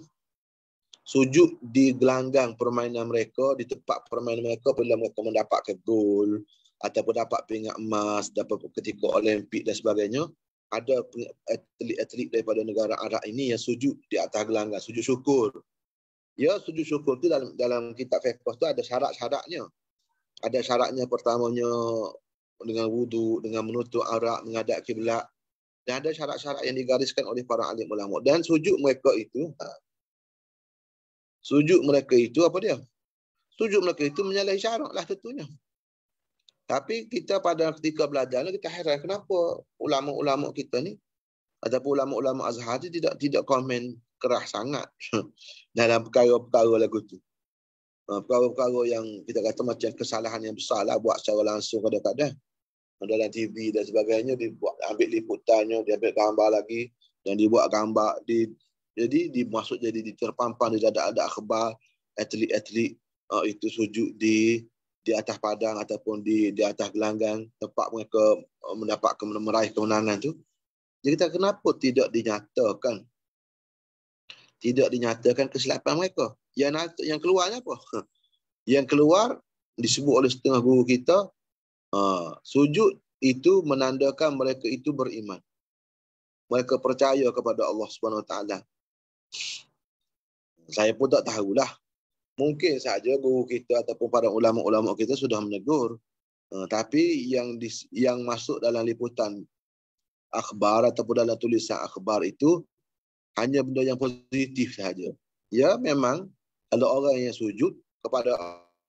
sujud di gelanggang permainan mereka, di tempat permainan mereka bila mereka mendapatkan gol ataupun dapat pingat emas, dapat ketika Olimpik dan sebagainya ada atlet-atlet daripada negara Arab ini yang sujud di atas gelanggang, sujud syukur. Ya, sujud syukur itu dalam dalam kitab fiqh itu ada syarat-syaratnya. Ada syaratnya pertamanya dengan wudu, dengan menutup aurat, menghadap kiblat. Dan ada syarat-syarat yang digariskan oleh para alim ulama. Dan sujud mereka itu, ha, sujud mereka itu apa dia? Sujud mereka itu menyalahi syarat lah tentunya. Tapi kita pada ketika belajar kita heran kenapa ulama-ulama kita ni ataupun ulama-ulama Azhar dia tidak tidak komen keras sangat [laughs] dalam perkara-perkara lagu tu. Ah, perkara-perkara yang kita kata macam kesalahan yang besar lah buat secara langsung kadang-kadang. Ah, dalam TV dan sebagainya, dibuat ambil liputannya, dia ambil gambar lagi dan dibuat gambar di jadi dimasuk jadi diterpampang di dadak-dadak akhbar atlet-atlet ah, itu sujud di di atas padang ataupun di di atas gelanggang tempat mereka eh, mendapat meraih kemenangan tu. Jadi kita kenapa tidak dinyatakan? Tidak dinyatakan kesilapan mereka. Yang yang keluarnya apa? [laughs] Yang keluar disebut oleh setengah guru kita uh, sujud itu menandakan mereka itu beriman. Mereka percaya kepada Allah Subhanahu Wa Taala. Saya pun tak tahulah mungkin saja guru kita ataupun para ulama-ulama kita sudah menegur uh, tapi yang dis, yang masuk dalam liputan akhbar ataupun dalam tulisan akhbar itu hanya benda yang positif saja ya memang ada orang yang sujud kepada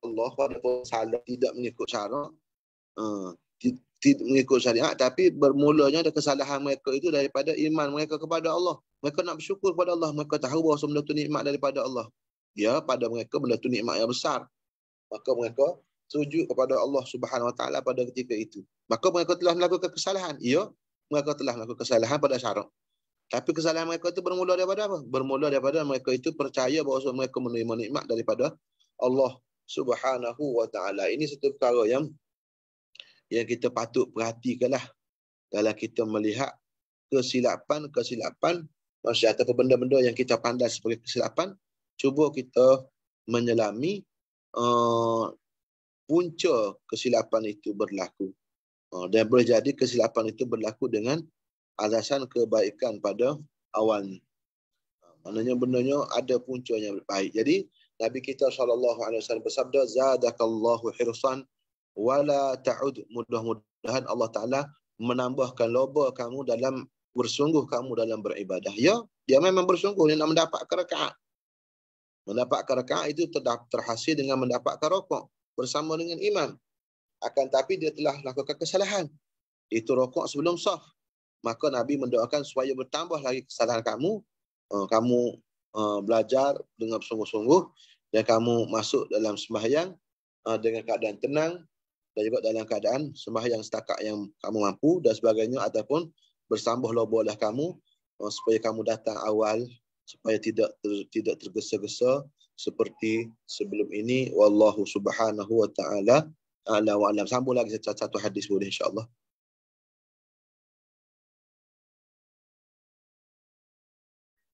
Allah pada salah tidak mengikut cara eh, tidak mengikut syariat tapi bermulanya ada kesalahan mereka itu daripada iman mereka kepada Allah mereka nak bersyukur kepada Allah mereka tahu bahawa semua itu nikmat daripada Allah ya pada mereka benda tu nikmat yang besar maka mereka sujud kepada Allah Subhanahu Wa Taala pada ketika itu maka mereka telah melakukan kesalahan ya mereka telah melakukan kesalahan pada syarak tapi kesalahan mereka itu bermula daripada apa bermula daripada mereka itu percaya bahawa mereka menerima nikmat daripada Allah Subhanahu Wa Taala ini satu perkara yang yang kita patut perhatikanlah kalau kita melihat kesilapan-kesilapan masyarakat atau benda-benda yang kita pandai sebagai kesilapan cuba kita menyelami uh, punca kesilapan itu berlaku. Uh, dan boleh jadi kesilapan itu berlaku dengan alasan kebaikan pada awal ni. Eh, maknanya benarnya ada puncanya baik. Jadi Nabi kita sallallahu alaihi wasallam bersabda zadakallahu hirsan wala ta'ud mudah-mudahan Allah taala menambahkan loba kamu dalam bersungguh kamu dalam beribadah. Ya, dia memang bersungguh dia nak mendapat kerakaat. Mendapatkan rakaat itu terhasil dengan mendapatkan rokok bersama dengan imam. Akan tapi dia telah lakukan kesalahan. Itu rokok sebelum sah. Maka Nabi mendoakan supaya bertambah lagi kesalahan kamu. Eh, kamu eh, belajar dengan sungguh-sungguh. Dan kamu masuk dalam sembahyang eh, dengan keadaan tenang. Dan juga dalam keadaan sembahyang setakat yang kamu mampu dan sebagainya. Ataupun bersambuh lobolah kamu supaya kamu datang awal supaya tidak ter, tidak tergesa-gesa seperti sebelum ini wallahu subhanahu wa taala ala wa alam sambung lagi satu, satu hadis boleh insyaallah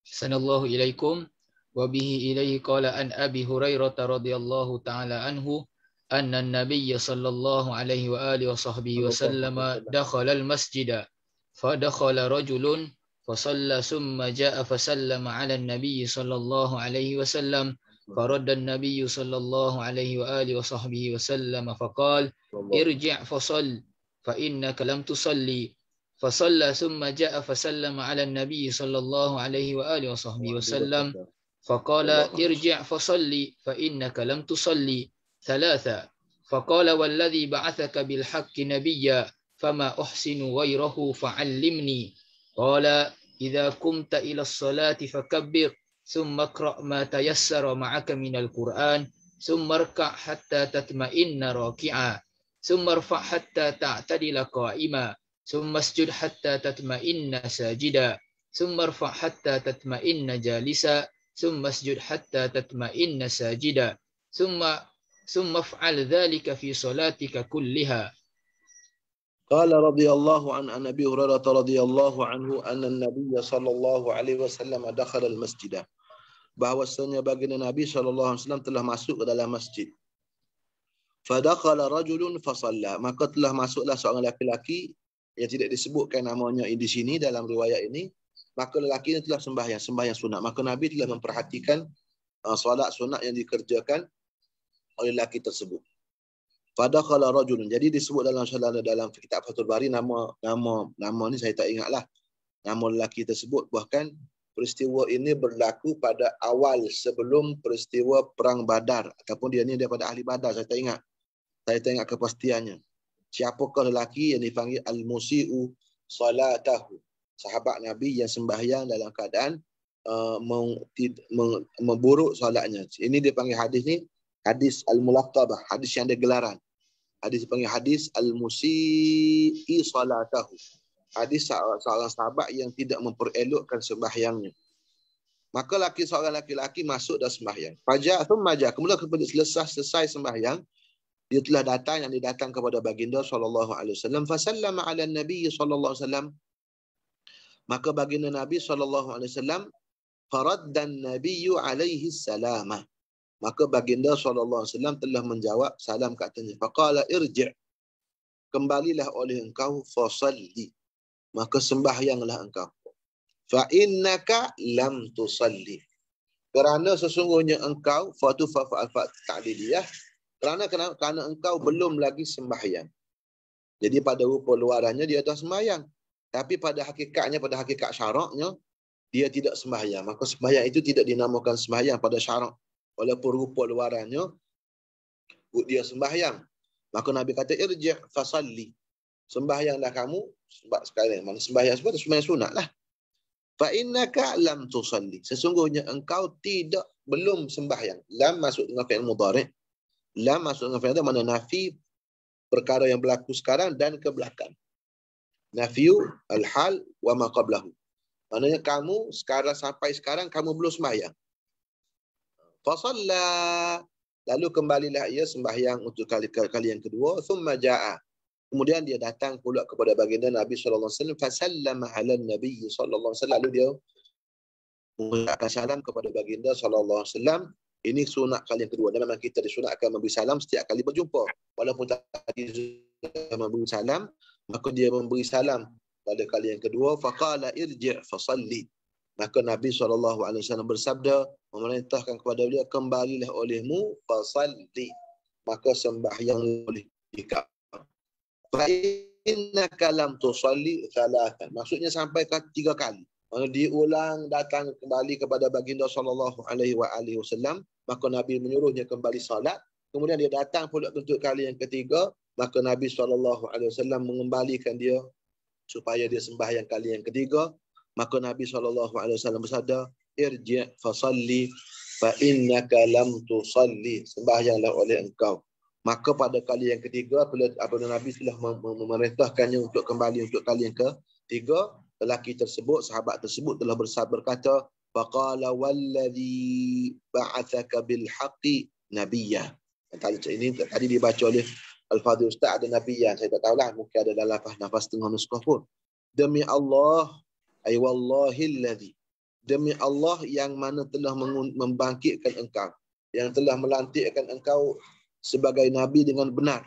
sanallahu ilaikum wa bihi ilaihi qala an abi hurairah radhiyallahu taala anhu أن النبي صلى الله عليه وآله وصحبه وسلم دخل المسجد فدخل رجل فصلى ثم جاء فسلم على النبي صلى الله عليه وسلم فرد النبي صلى الله عليه وآله وصحبه وسلم فقال ارجع فصل فإنك لم تصلي فصلى ثم جاء فسلم على النبي صلى الله عليه وآله وصحبه وسلم فقال ارجع فصلي فإنك لم تصلي ثلاثة فقال والذي بعثك بالحق نبيا فما أحسن غيره فعلمني Qala idza kumta ila as-salati fakabbir thumma qra' ma tayassara ma'aka min al-Qur'an thumma arka' hatta tatma'inna raki'a thumma arfa' hatta ta'tadila qa'ima thumma isjud hatta tatma'inna sajida thumma arfa' hatta tatma'inna jalisa thumma isjud hatta tatma'inna sajida thumma thumma af'al dhalika fi salatika kulliha قال رضي الله عن عن ابي هريره رضي الله عنه ان النبي صلى الله عليه وسلم دخل المسجد bahwasanya baginda Nabi sallallahu alaihi wasallam telah masuk ke dalam masjid. Fadakhala rajulun fasalla. Maka telah masuklah seorang lelaki-lelaki yang tidak disebutkan namanya di sini dalam riwayat ini. Maka lelaki ini telah sembahyang, sembahyang sunat. Maka Nabi telah memperhatikan uh, solat sunat yang dikerjakan oleh lelaki tersebut. Fadakhala rajul. Jadi disebut dalam dalam, dalam kitab Fathul Bari nama nama nama ni saya tak ingatlah. Nama lelaki tersebut bahkan peristiwa ini berlaku pada awal sebelum peristiwa perang Badar ataupun dia ni daripada ahli Badar saya tak ingat. Saya tak ingat kepastiannya. Siapakah lelaki yang dipanggil al-musiu salatahu? Sahabat Nabi yang sembahyang dalam keadaan uh, memburuk solatnya. Ini dipanggil hadis ni hadis al-mulaqabah, hadis yang ada gelaran hadis dipanggil hadis al-musi'i salatahu. Hadis seorang, seorang sahabat yang tidak memperelokkan sembahyangnya. Maka laki seorang laki-laki masuk dan sembahyang. Faja thumma ja. Kemudian kepada selesai selesai sembahyang, dia telah datang yang didatang kepada baginda sallallahu alaihi wasallam fa sallama ala nabi sallallahu alaihi wasallam. Maka baginda Nabi sallallahu alaihi wasallam faradda an-nabiyyu alaihi salama. Maka baginda SAW telah menjawab salam katanya. Faqala irji' kembalilah oleh engkau fasalli. Maka sembahyanglah engkau. Fa innaka lam tusalli. Kerana sesungguhnya engkau fa tu fa fa fa ta'liliyah. Kerana, kerana engkau belum lagi sembahyang. Jadi pada rupa luarannya dia telah sembahyang. Tapi pada hakikatnya, pada hakikat syaraknya, dia tidak sembahyang. Maka sembahyang itu tidak dinamakan sembahyang pada syarak walaupun rupa luarannya buat dia sembahyang maka nabi kata irji' fasalli sembahyanglah kamu sebab sekali mana sembahyang sebab sembahyang sunat lah fa innaka lam tusalli sesungguhnya engkau tidak belum sembahyang lam masuk dengan fi'il mudhari' lam masuk dengan fi'il mana nafi perkara yang berlaku sekarang dan ke belakang nafiu al hal wa ma qablahu maknanya kamu sekarang sampai sekarang kamu belum sembahyang fasalla lalu kembalilah ia sembahyang untuk kali kali yang kedua thumma jaa kemudian dia datang pula kepada baginda Nabi sallallahu alaihi wasallam fasallama ala Nabi sallallahu alaihi wasallam lalu dia mengucapkan salam kepada baginda sallallahu alaihi wasallam ini sunat kali yang kedua dan memang kita disunatkan memberi salam setiap kali berjumpa walaupun tak tadi memberi salam maka dia memberi salam pada kali yang kedua faqala irji' fa salli Maka Nabi SAW bersabda, memerintahkan kepada beliau, kembalilah olehmu, fasalli. Maka sembah yang oleh ikat. Fa'inna kalam tu salli thalatan. Maksudnya sampai ke tiga kali. Maksudnya diulang datang kembali kepada baginda saw maka Nabi menyuruhnya kembali salat kemudian dia datang pula untuk kali yang ketiga maka Nabi saw mengembalikan dia supaya dia sembah yang kali yang ketiga Maka Nabi SAW bersabda, Irji' fasalli fa innaka lam tusalli sembahyanglah oleh engkau maka pada kali yang ketiga apabila, nabi telah memerintahkannya untuk kembali untuk kali yang ketiga lelaki tersebut sahabat tersebut telah bersabar berkata faqala wallazi ba'athaka bil haqqi nabiyya tadi ini tadi dibaca oleh al fadhil ustaz ada nabiyya saya tak tahulah mungkin ada dalam nafas tengah nuskah pun demi Allah ay wallahi alladhi demi Allah yang mana telah membangkitkan engkau yang telah melantikkan engkau sebagai nabi dengan benar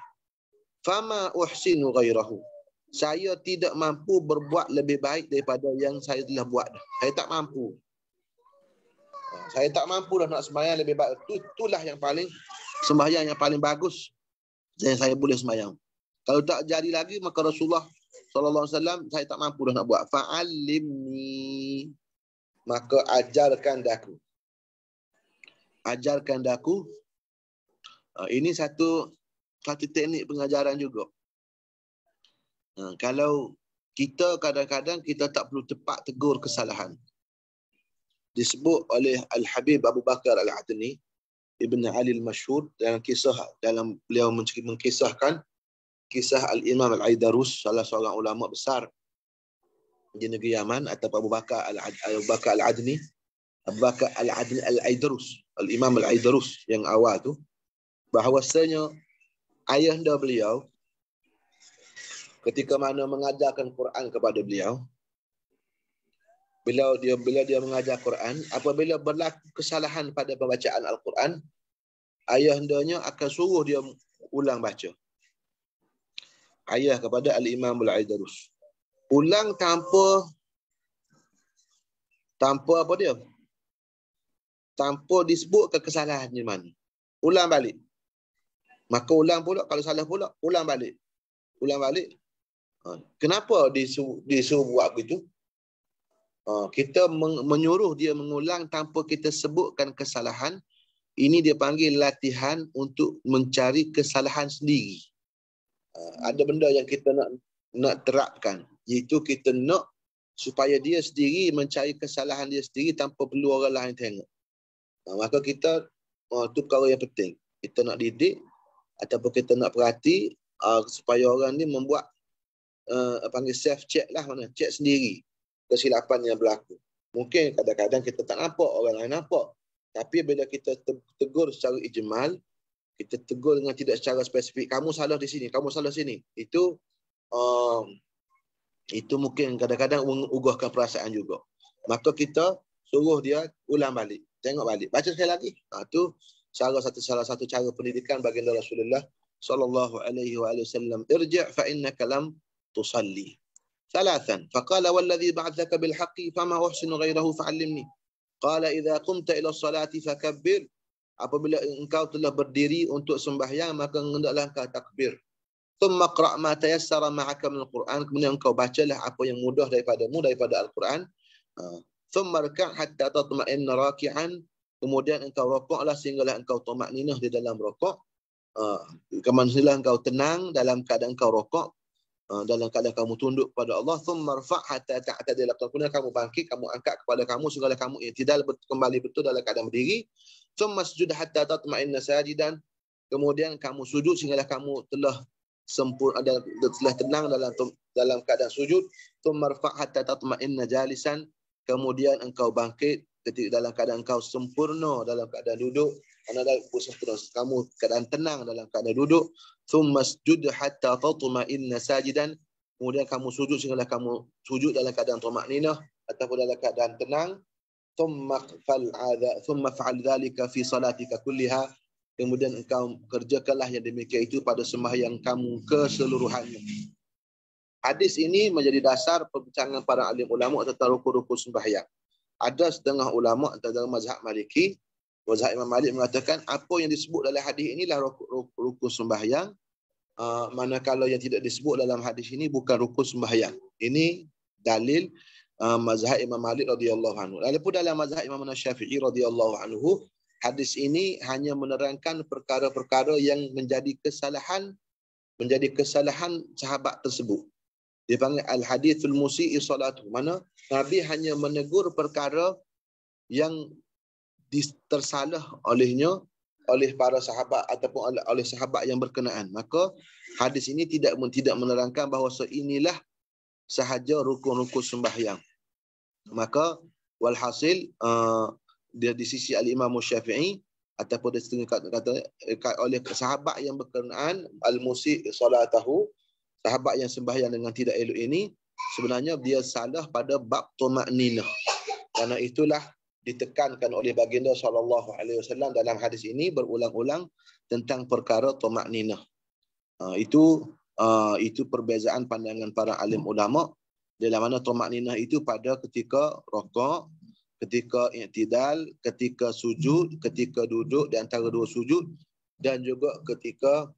fama uhsinu ghairahu saya tidak mampu berbuat lebih baik daripada yang saya telah buat saya tak mampu ha, saya tak mampu dah nak sembahyang lebih baik tu itulah yang paling sembahyang yang paling bagus yang saya boleh sembahyang kalau tak jadi lagi maka Rasulullah sallallahu alaihi wasallam saya tak mampu dah nak buat fa'allimni maka ajarkan daku ajarkan daku ah, ini satu satu teknik pengajaran juga ah, kalau kita kadang-kadang kita tak perlu cepat tegur kesalahan disebut oleh al-habib Abu Bakar al-Atni Ibn Ali al-Mashhur dalam kisah dalam beliau mengkisahkan kisah Al-Imam Al-Aidarus, salah seorang ulama besar di negeri Yaman atau Abu Bakar Al-Adni, Abu Bakar Al-Adni, Abu Al-Adni Al-Aidarus, Al-Imam Al-Aidarus yang awal tu bahawasanya ayah dia beliau ketika mana mengajarkan Quran kepada beliau bila dia bila dia mengajar Quran apabila berlaku kesalahan pada pembacaan Al-Quran ayah hendaknya akan suruh dia ulang baca ayah kepada al-Imam al-Aidarus. Ulang tanpa tanpa apa dia? Tanpa disebut ke kesalahan di mana. Ulang balik. Maka ulang pula kalau salah pula, ulang balik. Ulang balik. Ha. Kenapa disuruh, disuruh buat begitu? Ha, kita menyuruh dia mengulang tanpa kita sebutkan kesalahan. Ini dia panggil latihan untuk mencari kesalahan sendiri uh, ada benda yang kita nak nak terapkan iaitu kita nak supaya dia sendiri mencari kesalahan dia sendiri tanpa perlu orang lain tengok. Uh, maka kita uh, tu perkara yang penting. Kita nak didik ataupun kita nak perhati uh, supaya orang ni membuat uh, panggil self check lah mana check sendiri kesilapan yang berlaku. Mungkin kadang-kadang kita tak nampak orang lain nampak. Tapi bila kita tegur secara ijmal, kita tegur dengan tidak secara spesifik kamu salah di sini kamu salah sini itu um, itu mungkin kadang-kadang mengugahkan perasaan juga maka kita suruh dia ulang balik tengok balik baca sekali lagi nah, ha, itu salah satu salah satu cara pendidikan baginda Rasulullah sallallahu alaihi wa alihi wasallam irji' fa innaka lam tusalli thalathan فقال والذي بعثك بالحق فما احسن غيره فعلمني قال اذا قمت الى الصلاه فكبر apabila engkau telah berdiri untuk sembahyang maka hendaklah engkau takbir thumma qra ma tayassara ma'aka min al-Quran kemudian engkau bacalah apa yang mudah daripadamu daripada al-Quran ah. thumma rak' hatta tatma'inna raki'an kemudian engkau rokoklah sehinggalah engkau tuma'ninah di dalam rokok uh, ah. kemudian engkau tenang dalam keadaan engkau rokok ah. dalam keadaan kamu tunduk pada Allah thumma rafa' hatta ta'tadila kemudian kamu bangkit kamu angkat kepada kamu sehinggalah kamu yang i'tidal kembali betul dalam keadaan berdiri Summa sujud hatta tatma'inna sajidan. Kemudian kamu sujud sehinggalah kamu telah sempurna dan telah tenang dalam dalam keadaan sujud. Summa rafa' hatta tatma'inna jalisan. Kemudian engkau bangkit ketika dalam keadaan engkau sempurna dalam keadaan duduk. Anda dalam sempurna kamu keadaan tenang dalam keadaan duduk. Summa sujud hatta tatma'inna sajidan. Kemudian kamu sujud sehinggalah kamu sujud dalam keadaan tatma'inna ataupun dalam keadaan tenang ثم فعل ثم فعل ذلك fi salatika كلها kemudian engkau kerjakanlah yang demikian itu pada sembahyang kamu keseluruhannya hadis ini menjadi dasar perbincangan para alim ulama tentang rukun-rukun sembahyang ada setengah ulama antara mazhab maliki mazhab imam malik mengatakan apa yang disebut dalam hadis inilah rukun-rukun sembahyang ah, manakala yang tidak disebut dalam hadis ini bukan rukun sembahyang ini dalil Uh, mazhab Imam Malik radhiyallahu anhu. Lalu dalam mazhab Imam Syafi'i radhiyallahu anhu, hadis ini hanya menerangkan perkara-perkara yang menjadi kesalahan menjadi kesalahan sahabat tersebut. Dia panggil al-hadithul musi'i salatu. Mana Nabi hanya menegur perkara yang tersalah olehnya oleh para sahabat ataupun oleh sahabat yang berkenaan. Maka hadis ini tidak tidak menerangkan bahawa inilah sahaja rukun-rukun sembahyang maka walhasil uh, dia di sisi al imam syafii ataupun dia setengah kata, kata, kata oleh sahabat yang berkenaan al musi salatahu sahabat yang sembahyang dengan tidak elok ini sebenarnya dia salah pada bab nina. karena itulah ditekankan oleh baginda sallallahu alaihi wasallam dalam hadis ini berulang-ulang tentang perkara tumaknina uh, itu uh, itu perbezaan pandangan para alim ulama dalam mana tumak ninah itu pada ketika rokok, ketika iktidal, ketika sujud, ketika duduk di antara dua sujud dan juga ketika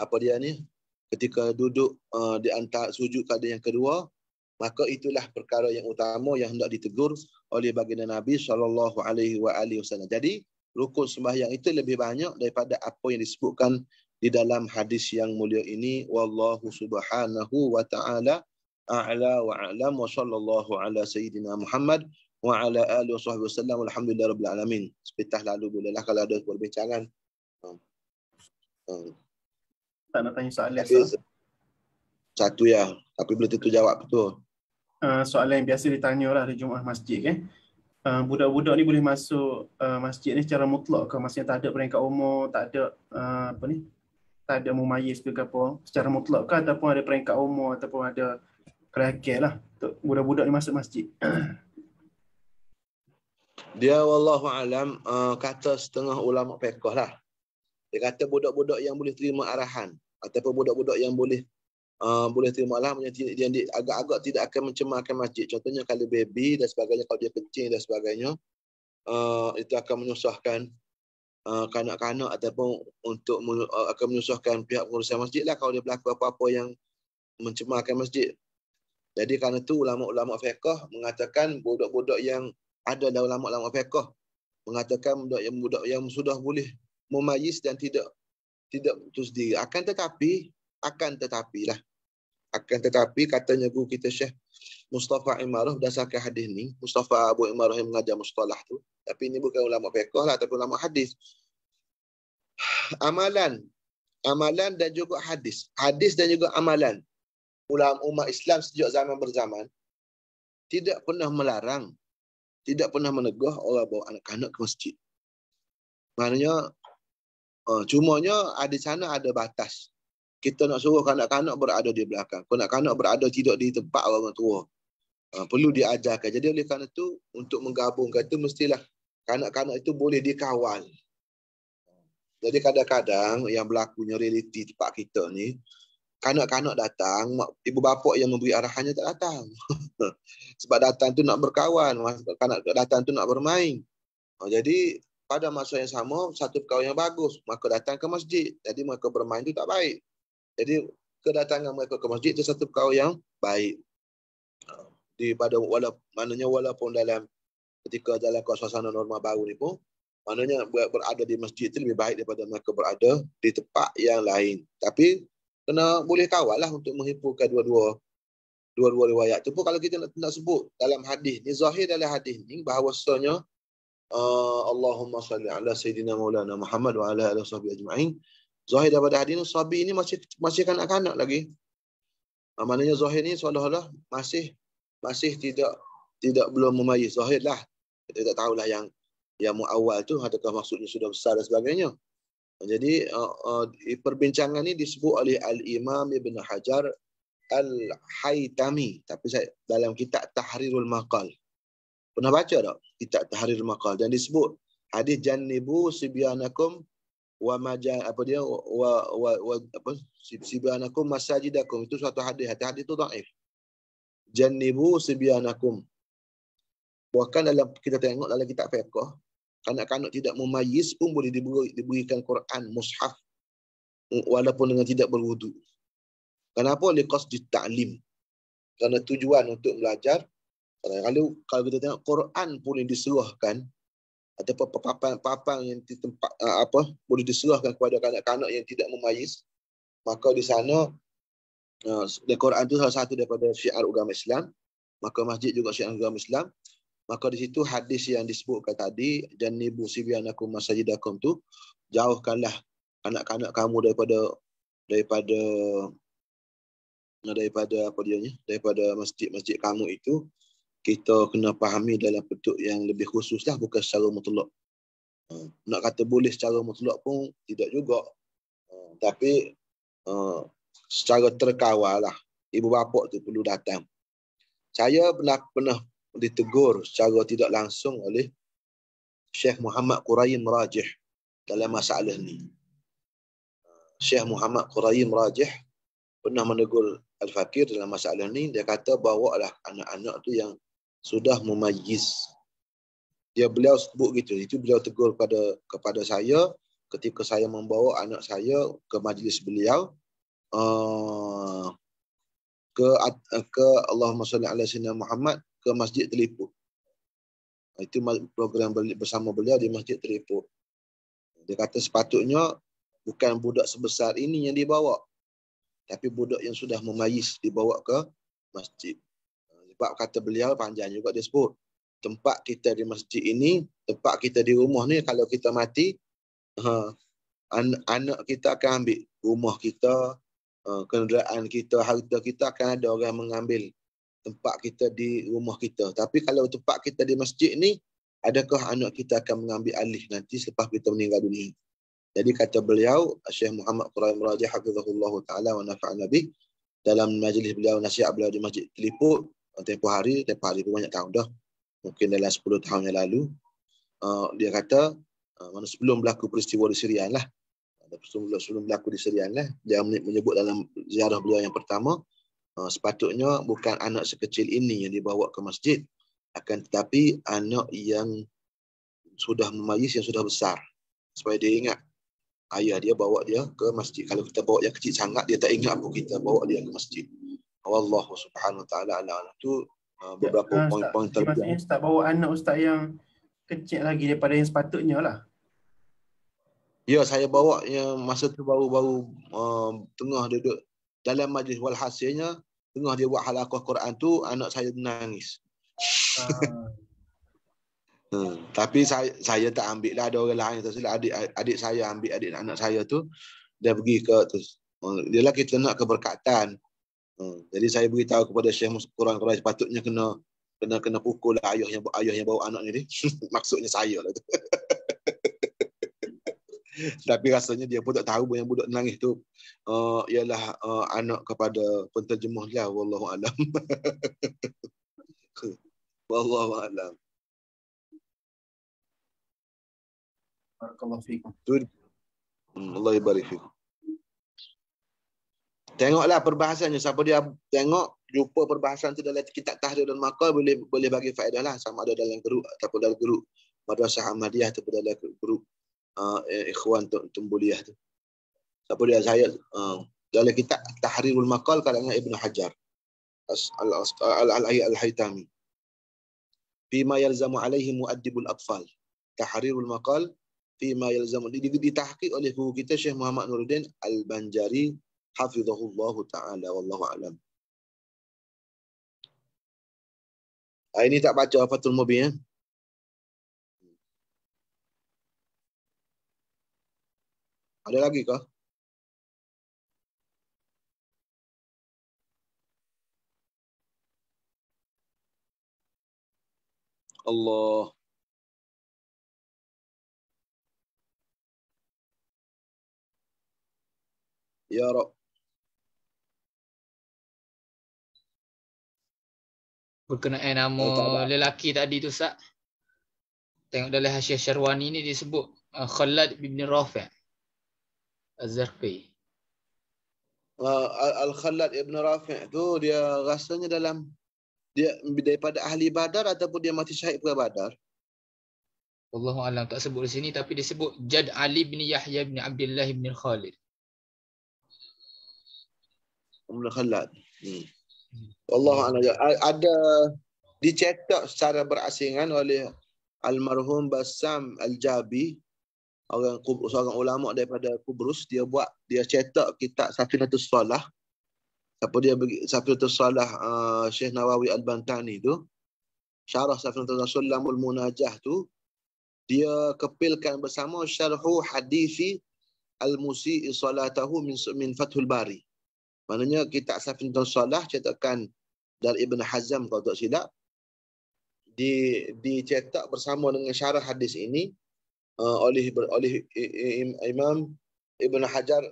apa dia ni? Ketika duduk uh, di antara sujud pada yang kedua, maka itulah perkara yang utama yang hendak ditegur oleh baginda Nabi sallallahu alaihi wa alihi wasallam. Jadi rukun sembahyang itu lebih banyak daripada apa yang disebutkan di dalam hadis yang mulia ini wallahu subhanahu wa taala اعلى wa وصلى الله على سيدنا محمد وعلى اله وصحبه وسلم والحمد لله رب العالمين سبتح لعلو بولا لك لا دوت بول بيتشانا انا satu ya tapi belum tentu jawab betul uh, soalan yang biasa ditanya orang hari Jumaat masjid kan Uh, budak-budak ni boleh masuk uh, masjid ni secara mutlak ke maksudnya tak ada peringkat umur tak ada uh, apa ni tak ada mumayyiz ke apa secara mutlak ke ataupun ada peringkat umur ataupun ada kerakil lah untuk budak-budak ni masuk masjid. [clears throat] Dia wallahu alam uh, kata setengah ulama pekoh lah. Dia kata budak-budak yang boleh terima arahan ataupun budak-budak yang boleh uh, boleh terima lah yang, agak-agak tidak akan mencemarkan masjid. Contohnya kalau baby dan sebagainya kalau dia kecil dan sebagainya uh, itu akan menyusahkan uh, kanak-kanak ataupun untuk uh, akan menyusahkan pihak pengurusan masjid lah kalau dia berlaku apa-apa yang mencemarkan masjid. Jadi kerana tu ulama-ulama fiqh mengatakan budak-budak yang ada dalam ulama-ulama fiqh mengatakan budak yang budak yang sudah boleh memayis dan tidak tidak putus sendiri. Akan tetapi akan tetapi lah Akan tetapi katanya guru kita Syekh Mustafa Imarah berdasarkan hadis ni, Mustafa Abu Imarah yang mengajar mustalah tu. Tapi ini bukan ulama fiqh lah ataupun ulama hadis. Amalan amalan dan juga hadis. Hadis dan juga amalan ulama umat Islam sejak zaman berzaman tidak pernah melarang, tidak pernah menegah orang bawa anak-anak ke masjid. Maknanya, uh, cumanya ada sana ada batas. Kita nak suruh kanak-kanak berada di belakang. Kanak-kanak berada tidak di tempat orang tua. Uh, perlu diajarkan. Jadi oleh kerana itu, untuk menggabungkan itu mestilah kanak-kanak itu boleh dikawal. Jadi kadang-kadang yang berlakunya realiti tempat kita ni, kanak-kanak datang, mak, ibu bapa yang memberi arahannya tak datang. [laughs] sebab datang tu nak berkawan, kanak datang tu nak bermain. Oh, jadi pada masa yang sama, satu perkara yang bagus, mereka datang ke masjid. Jadi mereka bermain tu tak baik. Jadi kedatangan mereka ke masjid itu satu perkara yang baik. Ha, di pada wala, maknanya walaupun dalam ketika dalam suasana norma baru ni pun, maknanya berada di masjid itu lebih baik daripada mereka berada di tempat yang lain. Tapi kena boleh kawal lah untuk menghimpunkan dua-dua dua-dua riwayat tu pun kalau kita nak, nak sebut dalam hadis ni zahir dalam hadis ni bahawasanya uh, Allahumma salli ala sayyidina maulana Muhammad wa ala ala sahbihi ajma'in zahir daripada hadis ni sahabi ni masih masih kanak-kanak lagi uh, maknanya zahir ni seolah-olah masih masih tidak tidak belum memayis zahir lah kita tak tahulah yang yang awal tu ataukah maksudnya sudah besar dan sebagainya jadi uh, uh, perbincangan ini disebut oleh Al Imam Ibn Hajar Al Haytami. Tapi saya dalam kitab Tahrirul Maqal pernah baca tak kitab Tahrirul Maqal dan disebut hadis Janibu Sibyanakum wa maja apa dia wa wa, wa apa Sibyanakum Masajidakum itu suatu hadis hadis, hadis itu taif. Janibu Sibyanakum. Bahkan dalam kita tengok dalam kitab fiqh kanak-kanak tidak memayis pun boleh diberi, diberikan Quran mushaf walaupun dengan tidak berwudu. Kenapa? Lekas di ta'lim. Kerana tujuan untuk belajar. Kalau kalau kita tengok Quran pun yang diserahkan ataupun papan-papan yang di tempat apa boleh diserahkan kepada kanak-kanak yang tidak memayis maka di sana uh, Quran itu salah satu daripada syiar agama Islam maka masjid juga syiar agama Islam maka di situ hadis yang disebutkan tadi janibu sibyanakum masajidakum tu jauhkanlah anak-anak kamu daripada daripada daripada apa dia ni daripada masjid-masjid kamu itu kita kena fahami dalam bentuk yang lebih khususlah bukan secara mutlak ha, nak kata boleh secara mutlak pun tidak juga ha, tapi ha, secara terkawal lah ibu bapa tu perlu datang saya pernah pernah ditegur secara tidak langsung oleh Syekh Muhammad Quraim Rajih dalam masalah ni. Syekh Muhammad Quraim Rajih pernah menegur Al-Fakir dalam masalah ni. Dia kata bawalah anak-anak tu yang sudah memayis. Dia beliau sebut gitu. Itu beliau tegur kepada kepada saya ketika saya membawa anak saya ke majlis beliau. Uh, ke ke Allahumma salli ala sayyidina Muhammad ke Masjid Teliput. Itu program bersama beliau di Masjid Teliput. Dia kata sepatutnya bukan budak sebesar ini yang dibawa. Tapi budak yang sudah memayis dibawa ke masjid. Sebab kata beliau panjang juga dia sebut. Tempat kita di masjid ini, tempat kita di rumah ni kalau kita mati, ha, anak kita akan ambil rumah kita, ha, kenderaan kita, harta kita akan ada orang mengambil tempat kita di rumah kita. Tapi kalau tempat kita di masjid ni, adakah anak kita akan mengambil alih nanti selepas kita meninggal dunia? Jadi kata beliau, Syekh Muhammad Quraim Raja Hafizahullah Ta'ala wa Nafa'an Nabi, dalam majlis beliau, nasihat beliau di masjid Teliput, uh, tempoh hari, tempoh hari pun banyak tahun dah. Mungkin dalam 10 tahun yang lalu. Uh, dia kata, uh, sebelum berlaku peristiwa di Syria lah. Sebelum, sebelum berlaku di Syria lah. Dia menyebut dalam ziarah beliau yang pertama, Ah, sepatutnya bukan anak sekecil ini yang dibawa ke masjid akan tetapi anak yang sudah memayis yang sudah besar supaya dia ingat ayah dia bawa dia ke masjid kalau kita bawa yang kecil sangat dia tak ingat pun kita bawa dia ke masjid Allah Subhanahu Wa Taala ala anak tu ah, ya, beberapa ya, ah, poin-poin tertentu maksudnya ustaz bawa anak ustaz yang kecil lagi daripada yang sepatutnya lah Ya, saya bawa yang masa tu baru-baru uh, tengah duduk dalam majlis walhasilnya tengah dia buat halakah Quran tu anak saya menangis. Uh. [laughs] hmm. tapi saya saya tak ambil lah ada orang lain tu adik adik saya ambil adik anak saya tu dia pergi ke tu oh, dia lah kita nak keberkatan. Hmm. jadi saya beritahu kepada Syekh Quran Quran sepatutnya kena kena kena pukul lah ayah yang ayah yang bawa anak ni [laughs] maksudnya saya lah tu. [laughs] [laughs] Tapi rasanya dia pun tak tahu pun yang budak nangis tu uh, ialah uh, anak kepada penterjemah dia wallahu alam. [laughs] wallahu alam. Hmm, Allah ibarik. Tengoklah perbahasannya siapa dia tengok jumpa perbahasan tu dalam kitab tahrir dan maqal boleh boleh bagi faedah lah sama ada dalam grup ataupun dalam grup madrasah Ahmadiyah ataupun dalam grup uh, eh, ikhwan tembuliah tu. Siapa dia saya uh, dalam kitab Tahrirul Maqal karangan Ibnu Hajar al al al haytami fi ma yalzamu alaihi muaddibul atfal tahrirul maqal fi ma di tahqiq oleh guru kita Syekh Muhammad Nuruddin Al-Banjari Hafizahullah taala wallahu alam ah, ini tak baca Fathul Mubin ya eh? Ada lagi ke? Allah. Ya Rob. Berkenaan nama oh, lelaki tadi tu, Ustaz. Tengok dalam Hasyah Syarwani ni dia sebut uh, Khalad bin Rafiq. Az-Zarqi. Uh, ah, Al-Khalad Ibn Rafi' tu dia rasanya dalam dia daripada ahli Badar ataupun dia mati syahid pada Badar. Wallahu alam tak sebut di sini tapi disebut Jad Ali bin Yahya bin Abdullah bin Khalid. Ibn Khalad. Hmm. hmm. Wallahu alam ada dicetak secara berasingan oleh almarhum Basam Al-Jabi orang seorang ulama daripada Kubrus dia buat dia cetak kitab Safinatus Salah. Apa dia bagi Safinatus Salah uh, Syekh Nawawi Al-Bantani tu syarah Safinatus Salah Munajah tu dia kepilkan bersama syarhu hadisi al-musi'i salatahu min min Fathul Bari. Maknanya kitab Safinatus Salah cetakan dari Ibn Hazm kalau tak silap di dicetak bersama dengan syarah hadis ini uh, oleh oleh Imam Ibn Hajar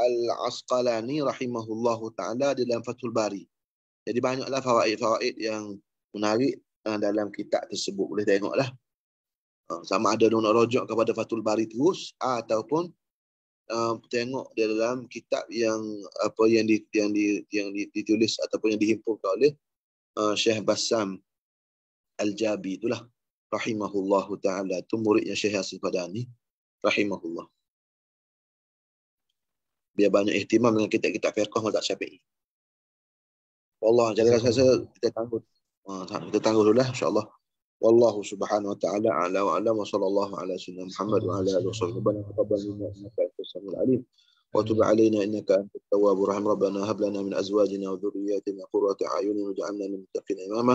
Al-Asqalani rahimahullahu taala dalam Fathul Bari. Jadi banyaklah fawaid-fawaid yang menarik uh, dalam kitab tersebut boleh tengoklah. Uh, sama ada nak rujuk kepada Fathul Bari terus uh, ataupun uh, tengok di dalam kitab yang apa yang di yang di yang ditulis ataupun yang dihimpun oleh uh, Syekh Bassam Al-Jabi itulah rahimahullahu taala tu muridnya Syekh Hasan Padani rahimahullah dia banyak ihtimam dengan kita kita fiqh mazhab Syafi'i wallah jaga rasa saya kita tangguh ah, kita tangguh dulu lah, insyaallah wallahu subhanahu wa taala ala wa alam wa sallallahu ala sayyidina Muhammad wa ala alihi wasallam wa tabarakallahu wa tabarakallahu wa alim وتب علينا انك انت التواب الرحيم ربنا هب لنا من ازواجنا وذرياتنا قره اعين واجعلنا للمتقين اماما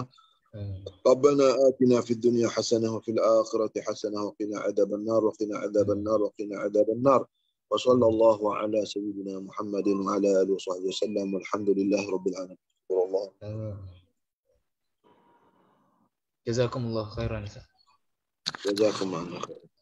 ربنا آتنا في الدنيا حسنة وفي الآخرة حسنة وقنا عذاب النار وقنا عذاب النار وقنا عذاب النار وصلى الله على سيدنا محمد وعلى آله وصحبه وسلم والحمد لله رب العالمين الله جزاكم الله خيرا جزاكم الله خيرا